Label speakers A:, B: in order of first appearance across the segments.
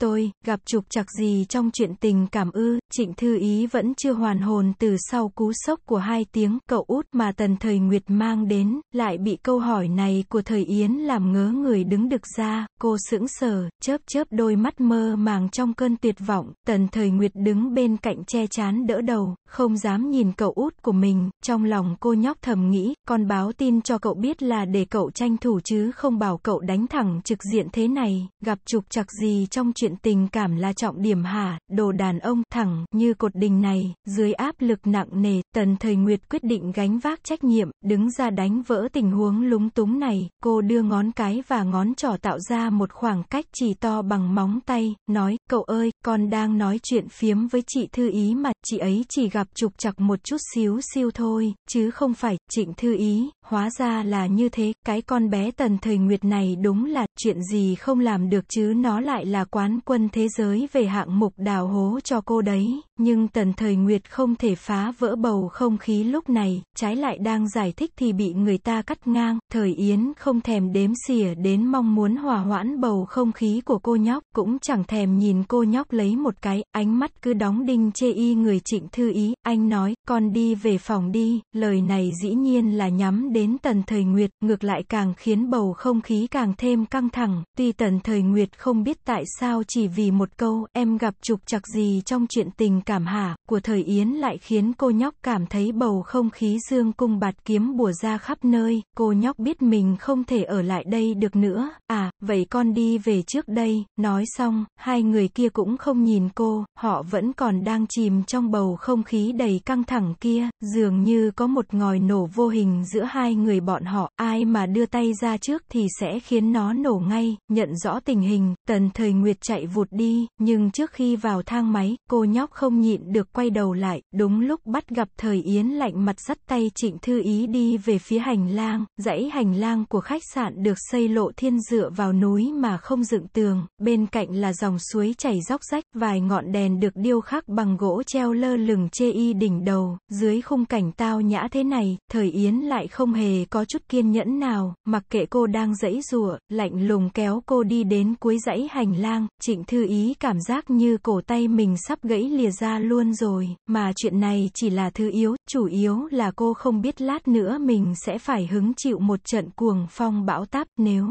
A: Tôi, gặp trục trặc gì trong chuyện tình cảm ư, trịnh thư ý vẫn chưa hoàn hồn từ sau cú sốc của hai tiếng cậu út mà tần thời Nguyệt mang đến, lại bị câu hỏi này của thời Yến làm ngớ người đứng được ra, cô sững sờ, chớp chớp đôi mắt mơ màng trong cơn tuyệt vọng, tần thời Nguyệt đứng bên cạnh che chán đỡ đầu, không dám nhìn cậu út của mình, trong lòng cô nhóc thầm nghĩ, con báo tin cho cậu biết là để cậu tranh thủ chứ không bảo cậu đánh thẳng trực diện thế này, gặp trục trặc gì trong chuyện chuyện tình cảm là trọng điểm hả, đồ đàn ông thẳng như cột đình này, dưới áp lực nặng nề, tần thời Nguyệt quyết định gánh vác trách nhiệm, đứng ra đánh vỡ tình huống lúng túng này, cô đưa ngón cái và ngón trỏ tạo ra một khoảng cách chỉ to bằng móng tay, nói, cậu ơi, con đang nói chuyện phiếm với chị Thư Ý mà, chị ấy chỉ gặp trục chặt một chút xíu siêu thôi, chứ không phải, trịnh Thư Ý, hóa ra là như thế, cái con bé tần thời Nguyệt này đúng là, chuyện gì không làm được chứ nó lại là quán quân thế giới về hạng mục đào hố cho cô đấy, nhưng Tần Thời Nguyệt không thể phá vỡ bầu không khí lúc này, trái lại đang giải thích thì bị người ta cắt ngang, Thời Yến không thèm đếm xỉa đến mong muốn hòa hoãn bầu không khí của cô nhóc, cũng chẳng thèm nhìn cô nhóc lấy một cái, ánh mắt cứ đóng đinh chê y người trịnh thư ý, anh nói, con đi về phòng đi, lời này dĩ nhiên là nhắm đến Tần Thời Nguyệt, ngược lại càng khiến bầu không khí càng thêm căng thẳng, tuy Tần Thời Nguyệt không biết tại sao chỉ vì một câu em gặp trục trặc gì trong chuyện tình cảm hả của thời Yến lại khiến cô nhóc cảm thấy bầu không khí dương cung bạt kiếm bùa ra khắp nơi, cô nhóc biết mình không thể ở lại đây được nữa, à, vậy con đi về trước đây, nói xong, hai người kia cũng không nhìn cô, họ vẫn còn đang chìm trong bầu không khí đầy căng thẳng kia, dường như có một ngòi nổ vô hình giữa hai người bọn họ, ai mà đưa tay ra trước thì sẽ khiến nó nổ ngay, nhận rõ tình hình, tần thời Nguyệt chạy chạy vụt đi, nhưng trước khi vào thang máy, cô nhóc không nhịn được quay đầu lại, đúng lúc bắt gặp thời Yến lạnh mặt dắt tay Trịnh Thư Ý đi về phía hành lang, dãy hành lang của khách sạn được xây lộ thiên dựa vào núi mà không dựng tường, bên cạnh là dòng suối chảy róc rách, vài ngọn đèn được điêu khắc bằng gỗ treo lơ lửng chê y đỉnh đầu, dưới khung cảnh tao nhã thế này, thời Yến lại không hề có chút kiên nhẫn nào, mặc kệ cô đang dãy rùa lạnh lùng kéo cô đi đến cuối dãy hành lang, Trịnh Thư Ý cảm giác như cổ tay mình sắp gãy lìa ra luôn rồi, mà chuyện này chỉ là thứ yếu, chủ yếu là cô không biết lát nữa mình sẽ phải hứng chịu một trận cuồng phong bão táp nếu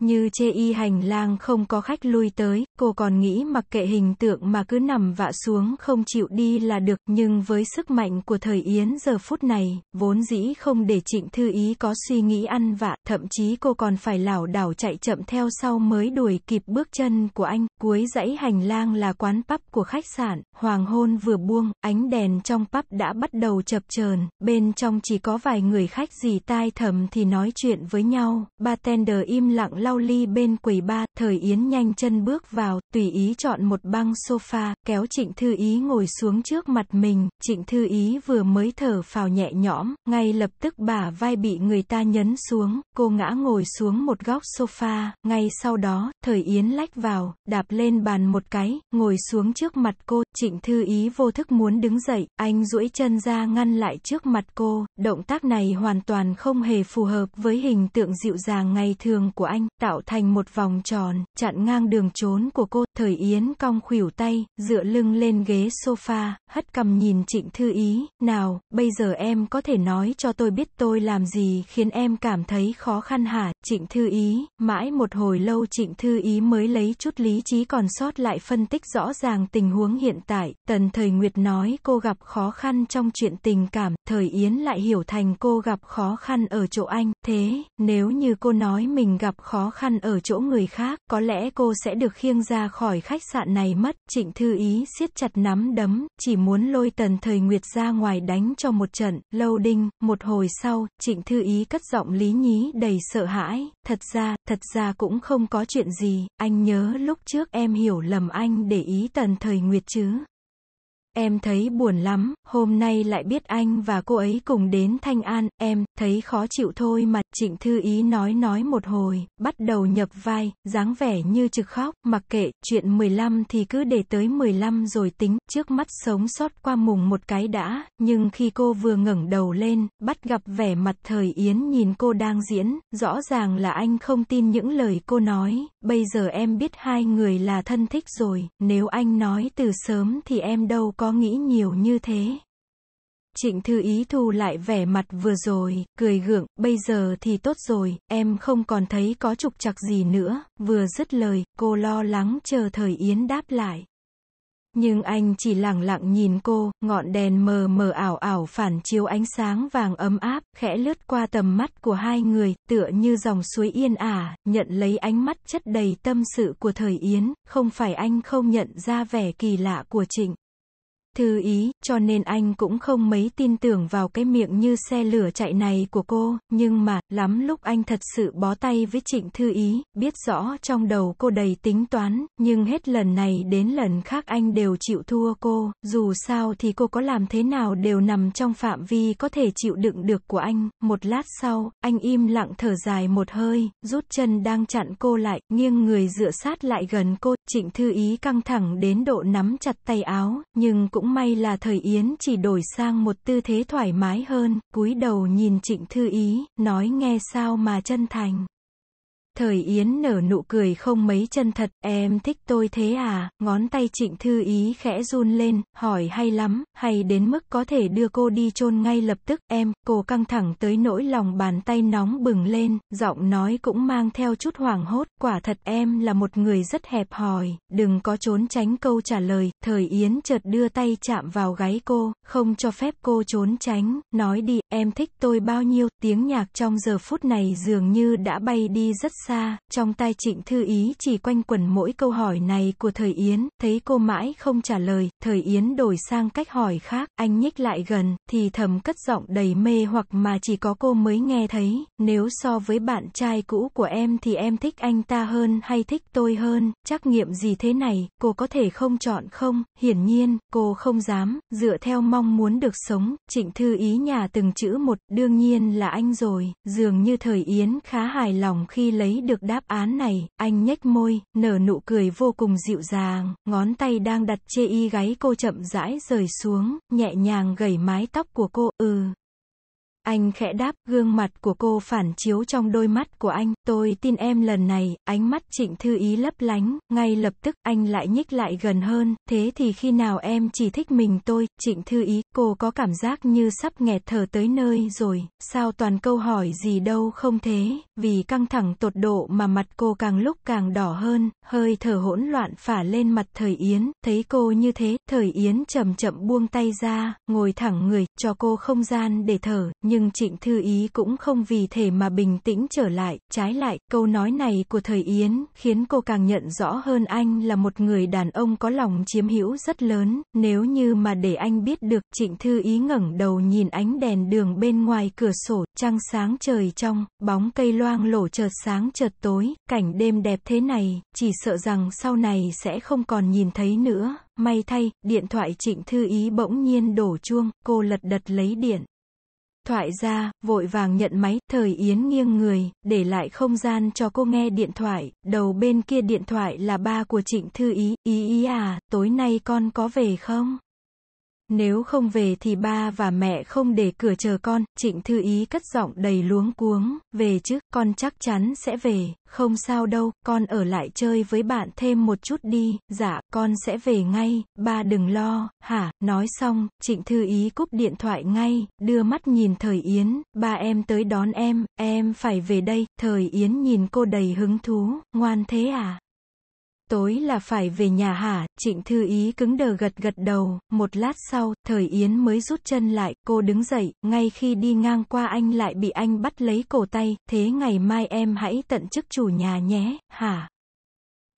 A: như chê y hành lang không có khách lui tới, cô còn nghĩ mặc kệ hình tượng mà cứ nằm vạ xuống không chịu đi là được, nhưng với sức mạnh của thời Yến giờ phút này, vốn dĩ không để trịnh thư ý có suy nghĩ ăn vạ, thậm chí cô còn phải lảo đảo chạy chậm theo sau mới đuổi kịp bước chân của anh, cuối dãy hành lang là quán pub của khách sạn, hoàng hôn vừa buông, ánh đèn trong pub đã bắt đầu chập chờn, bên trong chỉ có vài người khách gì tai thầm thì nói chuyện với nhau, bartender im lặng lau ly bên quầy ba, thời Yến nhanh chân bước vào, tùy ý chọn một băng sofa, kéo Trịnh Thư Ý ngồi xuống trước mặt mình, Trịnh Thư Ý vừa mới thở phào nhẹ nhõm, ngay lập tức bả vai bị người ta nhấn xuống, cô ngã ngồi xuống một góc sofa, ngay sau đó, thời Yến lách vào, đạp lên bàn một cái, ngồi xuống trước mặt cô, Trịnh Thư Ý vô thức muốn đứng dậy, anh duỗi chân ra ngăn lại trước mặt cô, động tác này hoàn toàn không hề phù hợp với hình tượng dịu dàng ngày thường của anh, tạo thành một vòng tròn, chặn ngang đường trốn của cô Thời Yến cong khuỷu tay, dựa lưng lên ghế sofa, hất cầm nhìn Trịnh Thư Ý, nào, bây giờ em có thể nói cho tôi biết tôi làm gì khiến em cảm thấy khó khăn hả, Trịnh Thư Ý, mãi một hồi lâu Trịnh Thư Ý mới lấy chút lý trí còn sót lại phân tích rõ ràng tình huống hiện tại, Tần Thời Nguyệt nói cô gặp khó khăn trong chuyện tình cảm, Thời Yến lại hiểu thành cô gặp khó khăn ở chỗ anh, thế, nếu như cô nói mình gặp khó khăn ở chỗ người khác, có lẽ cô sẽ được khiêng ra khỏi khỏi khách sạn này mất, trịnh thư ý siết chặt nắm đấm, chỉ muốn lôi tần thời nguyệt ra ngoài đánh cho một trận, lâu đinh, một hồi sau, trịnh thư ý cất giọng lý nhí đầy sợ hãi, thật ra, thật ra cũng không có chuyện gì, anh nhớ lúc trước em hiểu lầm anh để ý tần thời nguyệt chứ, Em thấy buồn lắm, hôm nay lại biết anh và cô ấy cùng đến Thanh An, em thấy khó chịu thôi mà. Trịnh Thư Ý nói nói một hồi, bắt đầu nhập vai, dáng vẻ như trực khóc, mặc kệ, chuyện 15 thì cứ để tới 15 rồi tính, trước mắt sống sót qua mùng một cái đã, nhưng khi cô vừa ngẩng đầu lên, bắt gặp vẻ mặt thời Yến nhìn cô đang diễn, rõ ràng là anh không tin những lời cô nói, bây giờ em biết hai người là thân thích rồi, nếu anh nói từ sớm thì em đâu có nghĩ nhiều như thế. Trịnh thư ý thu lại vẻ mặt vừa rồi, cười gượng, bây giờ thì tốt rồi, em không còn thấy có trục trặc gì nữa, vừa dứt lời, cô lo lắng chờ thời Yến đáp lại. Nhưng anh chỉ lặng lặng nhìn cô, ngọn đèn mờ mờ ảo ảo phản chiếu ánh sáng vàng ấm áp, khẽ lướt qua tầm mắt của hai người, tựa như dòng suối yên ả, nhận lấy ánh mắt chất đầy tâm sự của thời Yến, không phải anh không nhận ra vẻ kỳ lạ của Trịnh. Thư ý, cho nên anh cũng không mấy tin tưởng vào cái miệng như xe lửa chạy này của cô, nhưng mà, lắm lúc anh thật sự bó tay với trịnh thư ý, biết rõ trong đầu cô đầy tính toán, nhưng hết lần này đến lần khác anh đều chịu thua cô, dù sao thì cô có làm thế nào đều nằm trong phạm vi có thể chịu đựng được của anh, một lát sau, anh im lặng thở dài một hơi, rút chân đang chặn cô lại, nghiêng người dựa sát lại gần cô, trịnh thư ý căng thẳng đến độ nắm chặt tay áo, nhưng cũng may là thời Yến chỉ đổi sang một tư thế thoải mái hơn, cúi đầu nhìn Trịnh Thư Ý, nói nghe sao mà chân thành. Thời Yến nở nụ cười không mấy chân thật, em thích tôi thế à, ngón tay trịnh thư ý khẽ run lên, hỏi hay lắm, hay đến mức có thể đưa cô đi chôn ngay lập tức, em, cô căng thẳng tới nỗi lòng bàn tay nóng bừng lên, giọng nói cũng mang theo chút hoảng hốt, quả thật em là một người rất hẹp hòi, đừng có trốn tránh câu trả lời, Thời Yến chợt đưa tay chạm vào gáy cô, không cho phép cô trốn tránh, nói đi, em thích tôi bao nhiêu, tiếng nhạc trong giờ phút này dường như đã bay đi rất xa xa, trong tai trịnh thư ý chỉ quanh quẩn mỗi câu hỏi này của thời Yến, thấy cô mãi không trả lời, thời Yến đổi sang cách hỏi khác, anh nhích lại gần, thì thầm cất giọng đầy mê hoặc mà chỉ có cô mới nghe thấy, nếu so với bạn trai cũ của em thì em thích anh ta hơn hay thích tôi hơn, trắc nghiệm gì thế này, cô có thể không chọn không, hiển nhiên, cô không dám, dựa theo mong muốn được sống, trịnh thư ý nhà từng chữ một, đương nhiên là anh rồi, dường như thời Yến khá hài lòng khi lấy Lấy được đáp án này, anh nhếch môi, nở nụ cười vô cùng dịu dàng, ngón tay đang đặt chê y gáy cô chậm rãi rời xuống, nhẹ nhàng gẩy mái tóc của cô, ừ. Anh khẽ đáp, gương mặt của cô phản chiếu trong đôi mắt của anh, tôi tin em lần này, ánh mắt trịnh thư ý lấp lánh, ngay lập tức, anh lại nhích lại gần hơn, thế thì khi nào em chỉ thích mình tôi, trịnh thư ý, cô có cảm giác như sắp nghẹt thở tới nơi rồi, sao toàn câu hỏi gì đâu không thế, vì căng thẳng tột độ mà mặt cô càng lúc càng đỏ hơn, hơi thở hỗn loạn phả lên mặt thời Yến, thấy cô như thế, thời Yến chậm chậm buông tay ra, ngồi thẳng người, cho cô không gian để thở, nhưng Trịnh Thư Ý cũng không vì thế mà bình tĩnh trở lại, trái lại, câu nói này của thời Yến, khiến cô càng nhận rõ hơn anh là một người đàn ông có lòng chiếm hữu rất lớn, nếu như mà để anh biết được, Trịnh Thư Ý ngẩng đầu nhìn ánh đèn đường bên ngoài cửa sổ, trăng sáng trời trong, bóng cây loang lổ chợt sáng chợt tối, cảnh đêm đẹp thế này, chỉ sợ rằng sau này sẽ không còn nhìn thấy nữa, may thay, điện thoại Trịnh Thư Ý bỗng nhiên đổ chuông, cô lật đật lấy điện thoại ra, vội vàng nhận máy, thời Yến nghiêng người, để lại không gian cho cô nghe điện thoại, đầu bên kia điện thoại là ba của Trịnh Thư Ý, Ý Ý à, tối nay con có về không? Nếu không về thì ba và mẹ không để cửa chờ con, trịnh thư ý cất giọng đầy luống cuống, về chứ, con chắc chắn sẽ về, không sao đâu, con ở lại chơi với bạn thêm một chút đi, dạ, con sẽ về ngay, ba đừng lo, hả, nói xong, trịnh thư ý cúp điện thoại ngay, đưa mắt nhìn thời Yến, ba em tới đón em, em phải về đây, thời Yến nhìn cô đầy hứng thú, ngoan thế à? tối là phải về nhà hả, trịnh thư ý cứng đờ gật gật đầu, một lát sau, thời Yến mới rút chân lại, cô đứng dậy, ngay khi đi ngang qua anh lại bị anh bắt lấy cổ tay, thế ngày mai em hãy tận chức chủ nhà nhé, hả?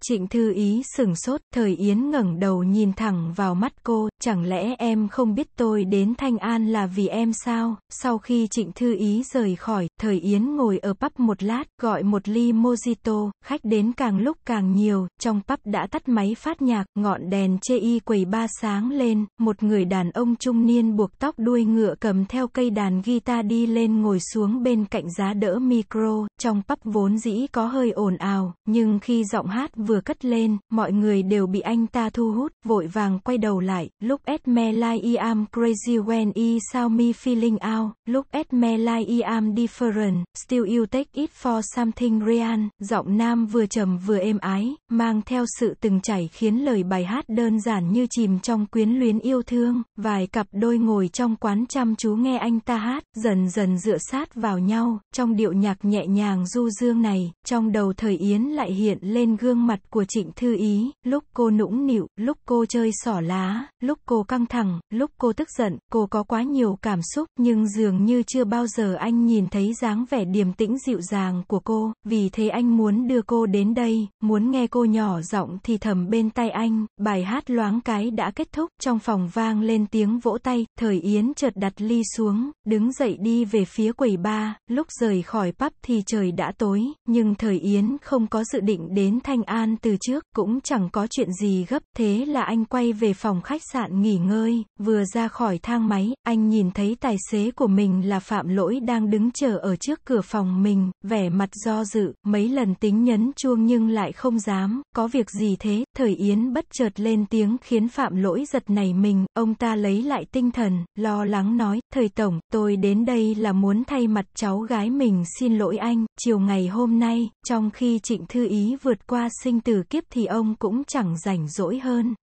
A: Trịnh Thư Ý sừng sốt, thời Yến ngẩng đầu nhìn thẳng vào mắt cô, chẳng lẽ em không biết tôi đến Thanh An là vì em sao? Sau khi Trịnh Thư Ý rời khỏi, thời Yến ngồi ở pub một lát, gọi một ly mojito, khách đến càng lúc càng nhiều, trong pub đã tắt máy phát nhạc, ngọn đèn chê y quầy ba sáng lên, một người đàn ông trung niên buộc tóc đuôi ngựa cầm theo cây đàn guitar đi lên ngồi xuống bên cạnh giá đỡ micro, trong pub vốn dĩ có hơi ồn ào, nhưng khi giọng hát vừa vừa cất lên, mọi người đều bị anh ta thu hút, vội vàng quay đầu lại, lúc at like I am crazy when I saw me feeling out, lúc at like I am different, still you take it for something real, giọng nam vừa trầm vừa êm ái, mang theo sự từng chảy khiến lời bài hát đơn giản như chìm trong quyến luyến yêu thương, vài cặp đôi ngồi trong quán chăm chú nghe anh ta hát, dần dần dựa sát vào nhau, trong điệu nhạc nhẹ nhàng du dương này, trong đầu thời Yến lại hiện lên gương mặt mặt của Trịnh Thư Ý, lúc cô nũng nịu, lúc cô chơi xỏ lá, lúc cô căng thẳng, lúc cô tức giận, cô có quá nhiều cảm xúc, nhưng dường như chưa bao giờ anh nhìn thấy dáng vẻ điềm tĩnh dịu dàng của cô, vì thế anh muốn đưa cô đến đây, muốn nghe cô nhỏ giọng thì thầm bên tay anh, bài hát loáng cái đã kết thúc, trong phòng vang lên tiếng vỗ tay, thời Yến chợt đặt ly xuống, đứng dậy đi về phía quầy ba, lúc rời khỏi pub thì trời đã tối, nhưng thời Yến không có dự định đến Thanh An, ăn từ trước, cũng chẳng có chuyện gì gấp, thế là anh quay về phòng khách sạn nghỉ ngơi, vừa ra khỏi thang máy, anh nhìn thấy tài xế của mình là Phạm Lỗi đang đứng chờ ở trước cửa phòng mình, vẻ mặt do dự, mấy lần tính nhấn chuông nhưng lại không dám, có việc gì thế, thời Yến bất chợt lên tiếng khiến Phạm Lỗi giật nảy mình, ông ta lấy lại tinh thần, lo lắng nói, thời tổng, tôi đến đây là muốn thay mặt cháu gái mình xin lỗi anh, chiều ngày hôm nay, trong khi Trịnh Thư Ý vượt qua sinh sinh tử kiếp thì ông cũng chẳng rảnh rỗi hơn.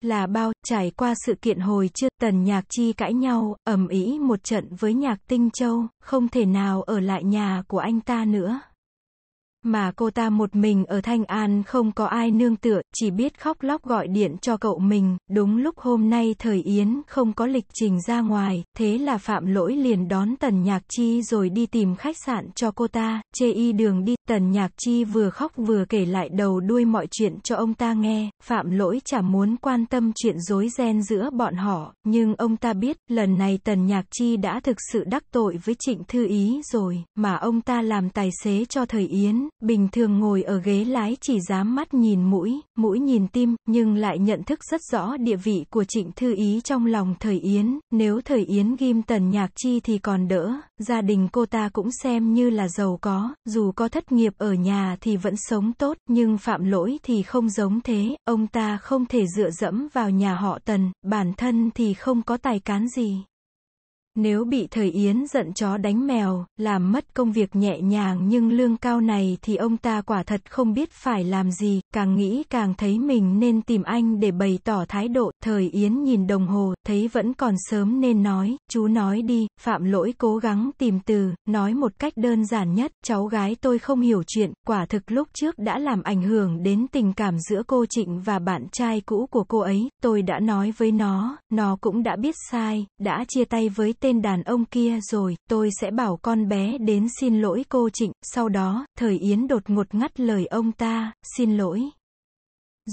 A: Là bao, trải qua sự kiện hồi chưa, tần nhạc chi cãi nhau, ầm ĩ một trận với nhạc tinh châu, không thể nào ở lại nhà của anh ta nữa. Mà cô ta một mình ở Thanh An không có ai nương tựa, chỉ biết khóc lóc gọi điện cho cậu mình, đúng lúc hôm nay thời Yến không có lịch trình ra ngoài, thế là phạm lỗi liền đón Tần Nhạc Chi rồi đi tìm khách sạn cho cô ta, chê y đường đi, Tần Nhạc Chi vừa khóc vừa kể lại đầu đuôi mọi chuyện cho ông ta nghe, phạm lỗi chẳng muốn quan tâm chuyện rối ren giữa bọn họ, nhưng ông ta biết, lần này Tần Nhạc Chi đã thực sự đắc tội với Trịnh Thư Ý rồi, mà ông ta làm tài xế cho thời Yến, Bình thường ngồi ở ghế lái chỉ dám mắt nhìn mũi, mũi nhìn tim, nhưng lại nhận thức rất rõ địa vị của trịnh thư ý trong lòng thời Yến, nếu thời Yến ghim tần nhạc chi thì còn đỡ, gia đình cô ta cũng xem như là giàu có, dù có thất nghiệp ở nhà thì vẫn sống tốt, nhưng phạm lỗi thì không giống thế, ông ta không thể dựa dẫm vào nhà họ tần, bản thân thì không có tài cán gì. Nếu bị thời Yến giận chó đánh mèo, làm mất công việc nhẹ nhàng nhưng lương cao này thì ông ta quả thật không biết phải làm gì, càng nghĩ càng thấy mình nên tìm anh để bày tỏ thái độ. Thời Yến nhìn đồng hồ, thấy vẫn còn sớm nên nói, chú nói đi, phạm lỗi cố gắng tìm từ, nói một cách đơn giản nhất, cháu gái tôi không hiểu chuyện, quả thực lúc trước đã làm ảnh hưởng đến tình cảm giữa cô Trịnh và bạn trai cũ của cô ấy, tôi đã nói với nó, nó cũng đã biết sai, đã chia tay với tên đàn ông kia rồi, tôi sẽ bảo con bé đến xin lỗi cô Trịnh, sau đó, thời Yến đột ngột ngắt lời ông ta, xin lỗi.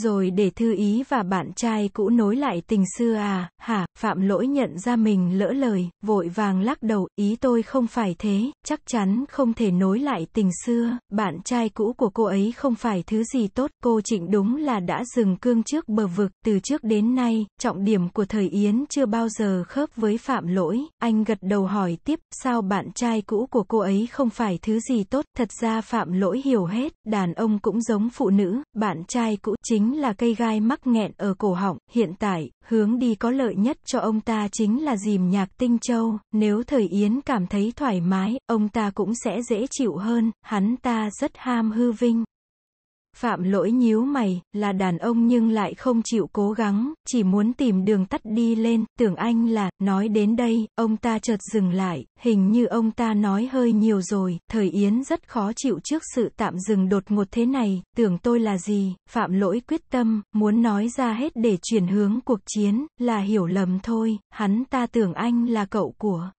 A: Rồi để thư ý và bạn trai cũ nối lại tình xưa à, hả, phạm lỗi nhận ra mình lỡ lời, vội vàng lắc đầu, ý tôi không phải thế, chắc chắn không thể nối lại tình xưa, bạn trai cũ của cô ấy không phải thứ gì tốt, cô trịnh đúng là đã dừng cương trước bờ vực, từ trước đến nay, trọng điểm của thời Yến chưa bao giờ khớp với phạm lỗi, anh gật đầu hỏi tiếp, sao bạn trai cũ của cô ấy không phải thứ gì tốt, thật ra phạm lỗi hiểu hết, đàn ông cũng giống phụ nữ, bạn trai cũ chính chính là cây gai mắc nghẹn ở cổ họng, hiện tại, hướng đi có lợi nhất cho ông ta chính là dìm nhạc tinh châu, nếu thời Yến cảm thấy thoải mái, ông ta cũng sẽ dễ chịu hơn, hắn ta rất ham hư vinh, Phạm lỗi nhíu mày, là đàn ông nhưng lại không chịu cố gắng, chỉ muốn tìm đường tắt đi lên, tưởng anh là, nói đến đây, ông ta chợt dừng lại, hình như ông ta nói hơi nhiều rồi, thời Yến rất khó chịu trước sự tạm dừng đột ngột thế này, tưởng tôi là gì, phạm lỗi quyết tâm, muốn nói ra hết để chuyển hướng cuộc chiến, là hiểu lầm thôi, hắn ta tưởng anh là cậu của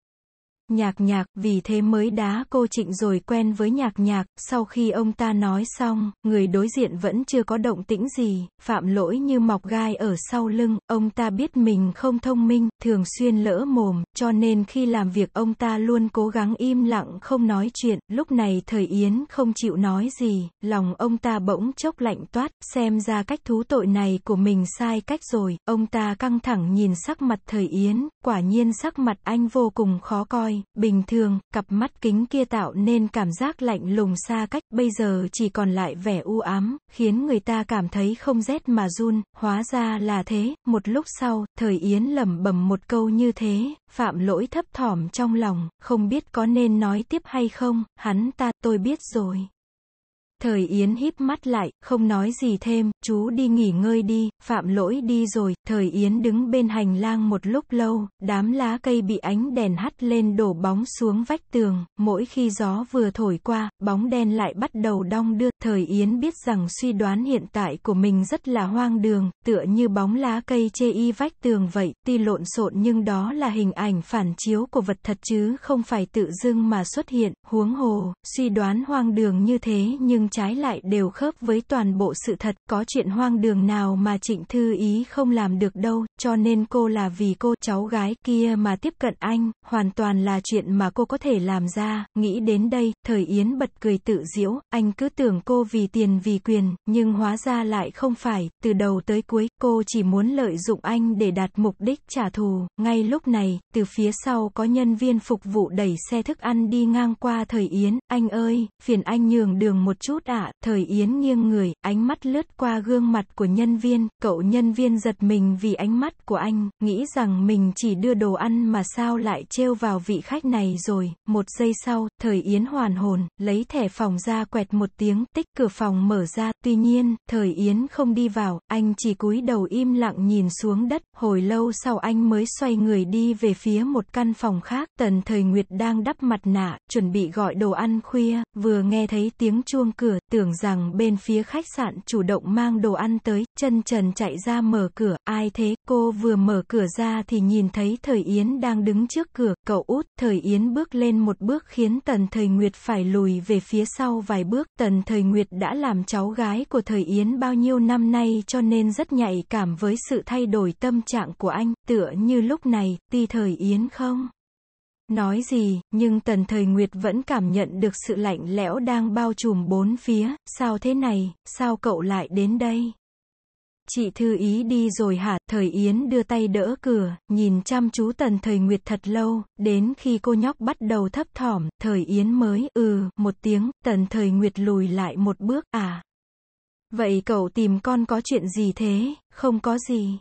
A: nhạc nhạc, vì thế mới đá cô Trịnh rồi quen với nhạc nhạc, sau khi ông ta nói xong, người đối diện vẫn chưa có động tĩnh gì, phạm lỗi như mọc gai ở sau lưng, ông ta biết mình không thông minh, thường xuyên lỡ mồm, cho nên khi làm việc ông ta luôn cố gắng im lặng không nói chuyện, lúc này thời Yến không chịu nói gì, lòng ông ta bỗng chốc lạnh toát, xem ra cách thú tội này của mình sai cách rồi, ông ta căng thẳng nhìn sắc mặt thời Yến, quả nhiên sắc mặt anh vô cùng khó coi, bình thường, cặp mắt kính kia tạo nên cảm giác lạnh lùng xa cách, bây giờ chỉ còn lại vẻ u ám, khiến người ta cảm thấy không rét mà run, hóa ra là thế, một lúc sau, thời Yến lẩm bẩm một câu như thế, phạm lỗi thấp thỏm trong lòng, không biết có nên nói tiếp hay không, hắn ta, tôi biết rồi. Thời Yến híp mắt lại, không nói gì thêm, chú đi nghỉ ngơi đi, phạm lỗi đi rồi, thời Yến đứng bên hành lang một lúc lâu, đám lá cây bị ánh đèn hắt lên đổ bóng xuống vách tường, mỗi khi gió vừa thổi qua, bóng đen lại bắt đầu đong đưa, thời Yến biết rằng suy đoán hiện tại của mình rất là hoang đường, tựa như bóng lá cây chê y vách tường vậy, tuy lộn xộn nhưng đó là hình ảnh phản chiếu của vật thật chứ không phải tự dưng mà xuất hiện, huống hồ, suy đoán hoang đường như thế nhưng nhưng trái lại đều khớp với toàn bộ sự thật, có chuyện hoang đường nào mà Trịnh Thư Ý không làm được đâu, cho nên cô là vì cô cháu gái kia mà tiếp cận anh, hoàn toàn là chuyện mà cô có thể làm ra, nghĩ đến đây, thời Yến bật cười tự diễu, anh cứ tưởng cô vì tiền vì quyền, nhưng hóa ra lại không phải, từ đầu tới cuối, cô chỉ muốn lợi dụng anh để đạt mục đích trả thù, ngay lúc này, từ phía sau có nhân viên phục vụ đẩy xe thức ăn đi ngang qua thời Yến, anh ơi, phiền anh nhường đường một chút, chút ạ, thời Yến nghiêng người, ánh mắt lướt qua gương mặt của nhân viên, cậu nhân viên giật mình vì ánh mắt của anh, nghĩ rằng mình chỉ đưa đồ ăn mà sao lại trêu vào vị khách này rồi, một giây sau, thời Yến hoàn hồn, lấy thẻ phòng ra quẹt một tiếng, tích cửa phòng mở ra, tuy nhiên, thời Yến không đi vào, anh chỉ cúi đầu im lặng nhìn xuống đất, hồi lâu sau anh mới xoay người đi về phía một căn phòng khác, tần thời Nguyệt đang đắp mặt nạ, chuẩn bị gọi đồ ăn khuya, vừa nghe thấy tiếng chuông cửa, cửa, tưởng rằng bên phía khách sạn chủ động mang đồ ăn tới, chân trần chạy ra mở cửa, ai thế, cô vừa mở cửa ra thì nhìn thấy Thời Yến đang đứng trước cửa, cậu út, Thời Yến bước lên một bước khiến Tần Thời Nguyệt phải lùi về phía sau vài bước, Tần Thời Nguyệt đã làm cháu gái của Thời Yến bao nhiêu năm nay cho nên rất nhạy cảm với sự thay đổi tâm trạng của anh, tựa như lúc này, ti Thời Yến không? Nói gì, nhưng Tần Thời Nguyệt vẫn cảm nhận được sự lạnh lẽo đang bao trùm bốn phía, sao thế này, sao cậu lại đến đây? Chị thư ý đi rồi hả, Thời Yến đưa tay đỡ cửa, nhìn chăm chú Tần Thời Nguyệt thật lâu, đến khi cô nhóc bắt đầu thấp thỏm, Thời Yến mới, ừ, một tiếng, Tần Thời Nguyệt lùi lại một bước, à. Vậy cậu tìm con có chuyện gì thế, không có gì.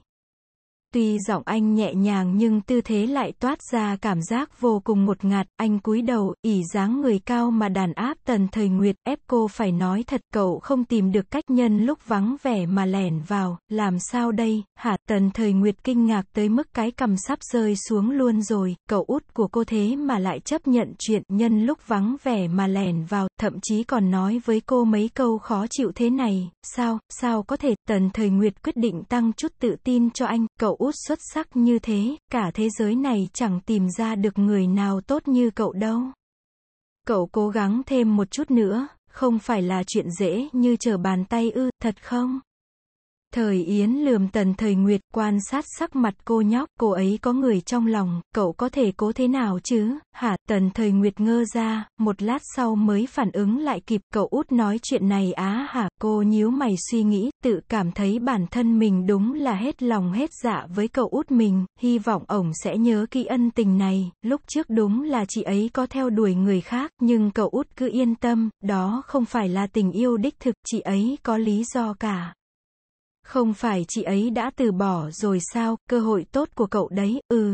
A: Tuy giọng anh nhẹ nhàng nhưng tư thế lại toát ra cảm giác vô cùng ngột ngạt, anh cúi đầu, ỉ dáng người cao mà đàn áp tần thời nguyệt, ép cô phải nói thật cậu không tìm được cách nhân lúc vắng vẻ mà lẻn vào, làm sao đây, hả, tần thời nguyệt kinh ngạc tới mức cái cầm sắp rơi xuống luôn rồi, cậu út của cô thế mà lại chấp nhận chuyện nhân lúc vắng vẻ mà lẻn vào, thậm chí còn nói với cô mấy câu khó chịu thế này, sao, sao có thể, tần thời nguyệt quyết định tăng chút tự tin cho anh, cậu út xuất sắc như thế, cả thế giới này chẳng tìm ra được người nào tốt như cậu đâu. Cậu cố gắng thêm một chút nữa, không phải là chuyện dễ như chờ bàn tay ư, thật không? Thời Yến lườm tần thời Nguyệt quan sát sắc mặt cô nhóc, cô ấy có người trong lòng, cậu có thể cố thế nào chứ, hả, tần thời Nguyệt ngơ ra, một lát sau mới phản ứng lại kịp, cậu út nói chuyện này á hả, cô nhíu mày suy nghĩ, tự cảm thấy bản thân mình đúng là hết lòng hết dạ với cậu út mình, hy vọng ổng sẽ nhớ kỹ ân tình này, lúc trước đúng là chị ấy có theo đuổi người khác, nhưng cậu út cứ yên tâm, đó không phải là tình yêu đích thực, chị ấy có lý do cả. Không phải chị ấy đã từ bỏ rồi sao, cơ hội tốt của cậu đấy, ừ.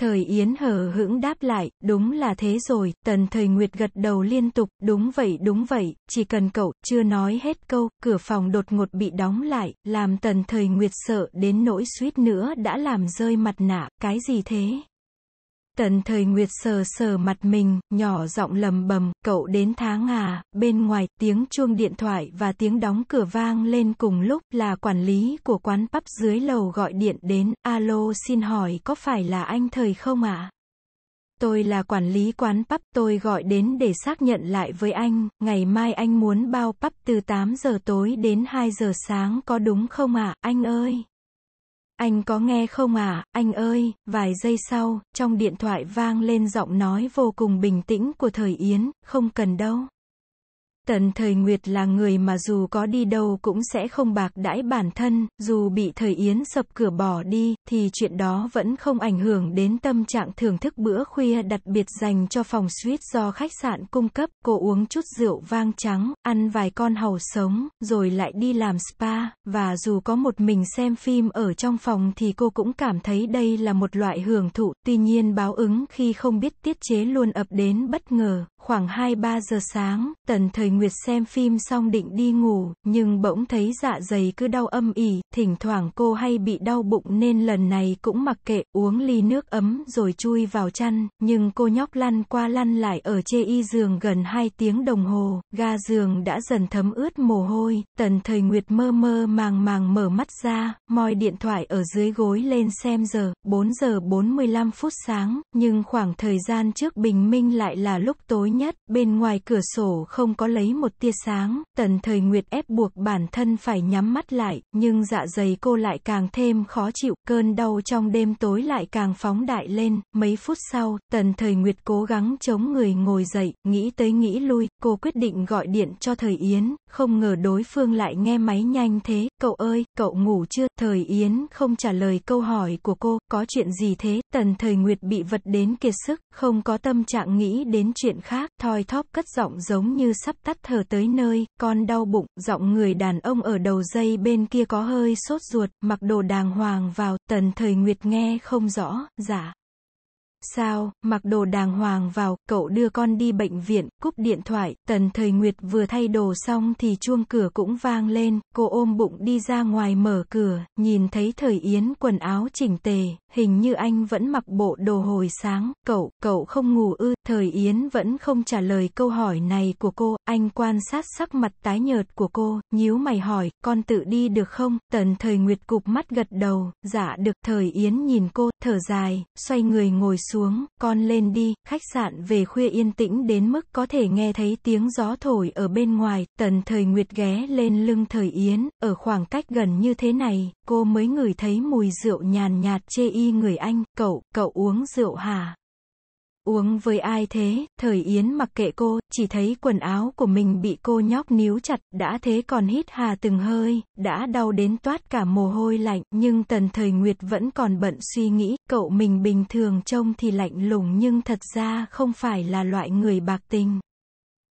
A: Thời Yến hờ hững đáp lại, đúng là thế rồi, tần thời Nguyệt gật đầu liên tục, đúng vậy đúng vậy, chỉ cần cậu, chưa nói hết câu, cửa phòng đột ngột bị đóng lại, làm tần thời Nguyệt sợ đến nỗi suýt nữa đã làm rơi mặt nạ, cái gì thế? Tần thời Nguyệt sờ sờ mặt mình, nhỏ giọng lầm bầm, cậu đến tháng à, bên ngoài, tiếng chuông điện thoại và tiếng đóng cửa vang lên cùng lúc, là quản lý của quán bắp dưới lầu gọi điện đến, alo xin hỏi có phải là anh thời không ạ? À? Tôi là quản lý quán bắp tôi gọi đến để xác nhận lại với anh, ngày mai anh muốn bao bắp từ 8 giờ tối đến 2 giờ sáng có đúng không ạ, à? anh ơi? Anh có nghe không à, anh ơi, vài giây sau, trong điện thoại vang lên giọng nói vô cùng bình tĩnh của thời Yến, không cần đâu. Tần thời Nguyệt là người mà dù có đi đâu cũng sẽ không bạc đãi bản thân, dù bị thời Yến sập cửa bỏ đi, thì chuyện đó vẫn không ảnh hưởng đến tâm trạng thưởng thức bữa khuya đặc biệt dành cho phòng suite do khách sạn cung cấp. Cô uống chút rượu vang trắng, ăn vài con hàu sống, rồi lại đi làm spa, và dù có một mình xem phim ở trong phòng thì cô cũng cảm thấy đây là một loại hưởng thụ, tuy nhiên báo ứng khi không biết tiết chế luôn ập đến bất ngờ. Khoảng 2-3 giờ sáng, tần thời Nguyệt xem phim xong định đi ngủ, nhưng bỗng thấy dạ dày cứ đau âm ỉ, thỉnh thoảng cô hay bị đau bụng nên lần này cũng mặc kệ, uống ly nước ấm rồi chui vào chăn, nhưng cô nhóc lăn qua lăn lại ở chê y giường gần 2 tiếng đồng hồ, ga giường đã dần thấm ướt mồ hôi, tần thời Nguyệt mơ mơ màng màng mở mắt ra, moi điện thoại ở dưới gối lên xem giờ, 4 giờ 45 phút sáng, nhưng khoảng thời gian trước bình minh lại là lúc tối nhất, bên ngoài cửa sổ không có lấy thấy một tia sáng, tần thời nguyệt ép buộc bản thân phải nhắm mắt lại, nhưng dạ dày cô lại càng thêm khó chịu, cơn đau trong đêm tối lại càng phóng đại lên, mấy phút sau, tần thời nguyệt cố gắng chống người ngồi dậy, nghĩ tới nghĩ lui, cô quyết định gọi điện cho thời Yến, không ngờ đối phương lại nghe máy nhanh thế, cậu ơi, cậu ngủ chưa, thời Yến không trả lời câu hỏi của cô, có chuyện gì thế, tần thời nguyệt bị vật đến kiệt sức, không có tâm trạng nghĩ đến chuyện khác, thoi thóp cất giọng giống như sắp tắt tắt thở tới nơi, con đau bụng, giọng người đàn ông ở đầu dây bên kia có hơi sốt ruột, mặc đồ đàng hoàng vào, tần thời nguyệt nghe không rõ, giả. Dạ. Sao, mặc đồ đàng hoàng vào, cậu đưa con đi bệnh viện, cúp điện thoại, tần thời Nguyệt vừa thay đồ xong thì chuông cửa cũng vang lên, cô ôm bụng đi ra ngoài mở cửa, nhìn thấy thời Yến quần áo chỉnh tề, hình như anh vẫn mặc bộ đồ hồi sáng, cậu, cậu không ngủ ư, thời Yến vẫn không trả lời câu hỏi này của cô, anh quan sát sắc mặt tái nhợt của cô, nhíu mày hỏi, con tự đi được không, tần thời Nguyệt cụp mắt gật đầu, dạ được, thời Yến nhìn cô, thở dài, xoay người ngồi xuống xuống, con lên đi, khách sạn về khuya yên tĩnh đến mức có thể nghe thấy tiếng gió thổi ở bên ngoài, tần thời nguyệt ghé lên lưng thời yến, ở khoảng cách gần như thế này, cô mới ngửi thấy mùi rượu nhàn nhạt chê y người anh, cậu, cậu uống rượu hả? Uống với ai thế, thời Yến mặc kệ cô, chỉ thấy quần áo của mình bị cô nhóc níu chặt, đã thế còn hít hà từng hơi, đã đau đến toát cả mồ hôi lạnh, nhưng tần thời Nguyệt vẫn còn bận suy nghĩ, cậu mình bình thường trông thì lạnh lùng nhưng thật ra không phải là loại người bạc tình.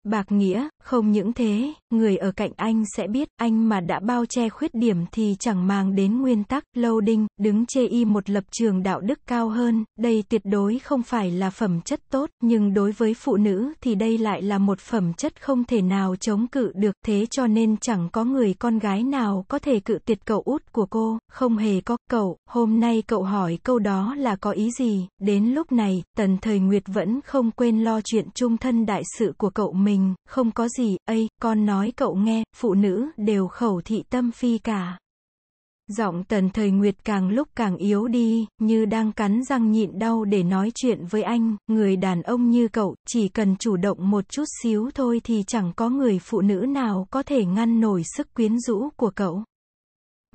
A: Bạc nghĩa, không những thế, người ở cạnh anh sẽ biết, anh mà đã bao che khuyết điểm thì chẳng mang đến nguyên tắc, lâu đinh, đứng chê y một lập trường đạo đức cao hơn, đây tuyệt đối không phải là phẩm chất tốt, nhưng đối với phụ nữ thì đây lại là một phẩm chất không thể nào chống cự được, thế cho nên chẳng có người con gái nào có thể cự tuyệt cậu út của cô, không hề có, cậu, hôm nay cậu hỏi câu đó là có ý gì, đến lúc này, tần thời Nguyệt vẫn không quên lo chuyện trung thân đại sự của cậu mình mình, không có gì, ây, con nói cậu nghe, phụ nữ đều khẩu thị tâm phi cả. Giọng tần thời Nguyệt càng lúc càng yếu đi, như đang cắn răng nhịn đau để nói chuyện với anh, người đàn ông như cậu, chỉ cần chủ động một chút xíu thôi thì chẳng có người phụ nữ nào có thể ngăn nổi sức quyến rũ của cậu.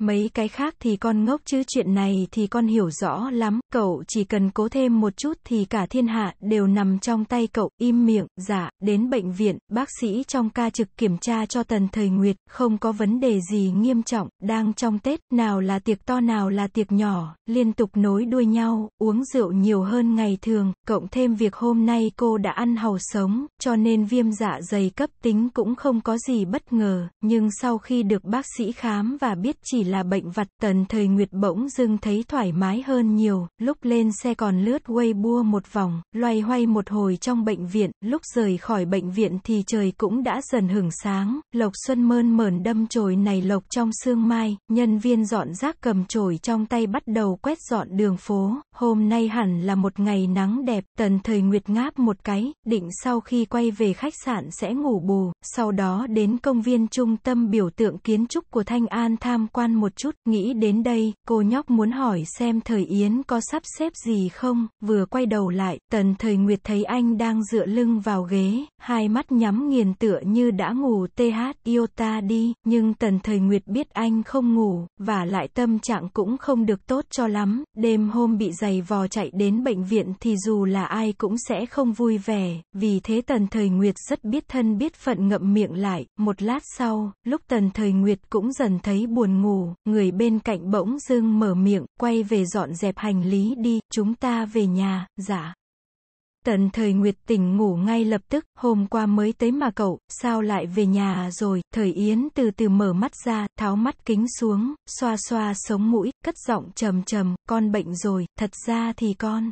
A: Mấy cái khác thì con ngốc chứ chuyện này thì con hiểu rõ lắm, cậu chỉ cần cố thêm một chút thì cả thiên hạ đều nằm trong tay cậu, im miệng, giả, dạ, đến bệnh viện, bác sĩ trong ca trực kiểm tra cho tần thời nguyệt, không có vấn đề gì nghiêm trọng, đang trong Tết, nào là tiệc to nào là tiệc nhỏ, liên tục nối đuôi nhau, uống rượu nhiều hơn ngày thường, cộng thêm việc hôm nay cô đã ăn hầu sống, cho nên viêm dạ dày cấp tính cũng không có gì bất ngờ, nhưng sau khi được bác sĩ khám và biết chỉ là bệnh vặt tần thời nguyệt bỗng dưng thấy thoải mái hơn nhiều, lúc lên xe còn lướt quay bua một vòng, loay hoay một hồi trong bệnh viện, lúc rời khỏi bệnh viện thì trời cũng đã dần hửng sáng, lộc xuân mơn mờn đâm chồi này lộc trong sương mai, nhân viên dọn rác cầm chổi trong tay bắt đầu quét dọn đường phố, hôm nay hẳn là một ngày nắng đẹp, tần thời nguyệt ngáp một cái, định sau khi quay về khách sạn sẽ ngủ bù, sau đó đến công viên trung tâm biểu tượng kiến trúc của Thanh An tham quan một chút, nghĩ đến đây, cô nhóc muốn hỏi xem thời Yến có sắp xếp gì không, vừa quay đầu lại, tần thời Nguyệt thấy anh đang dựa lưng vào ghế, hai mắt nhắm nghiền tựa như đã ngủ th, yêu ta đi, nhưng tần thời Nguyệt biết anh không ngủ, và lại tâm trạng cũng không được tốt cho lắm, đêm hôm bị giày vò chạy đến bệnh viện thì dù là ai cũng sẽ không vui vẻ, vì thế tần thời Nguyệt rất biết thân biết phận ngậm miệng lại, một lát sau, lúc tần thời Nguyệt cũng dần thấy buồn ngủ, người bên cạnh bỗng dưng mở miệng, quay về dọn dẹp hành lý đi, chúng ta về nhà, dạ. Tần thời Nguyệt tỉnh ngủ ngay lập tức, hôm qua mới tới mà cậu, sao lại về nhà rồi, thời Yến từ từ mở mắt ra, tháo mắt kính xuống, xoa xoa sống mũi, cất giọng trầm trầm, con bệnh rồi, thật ra thì con.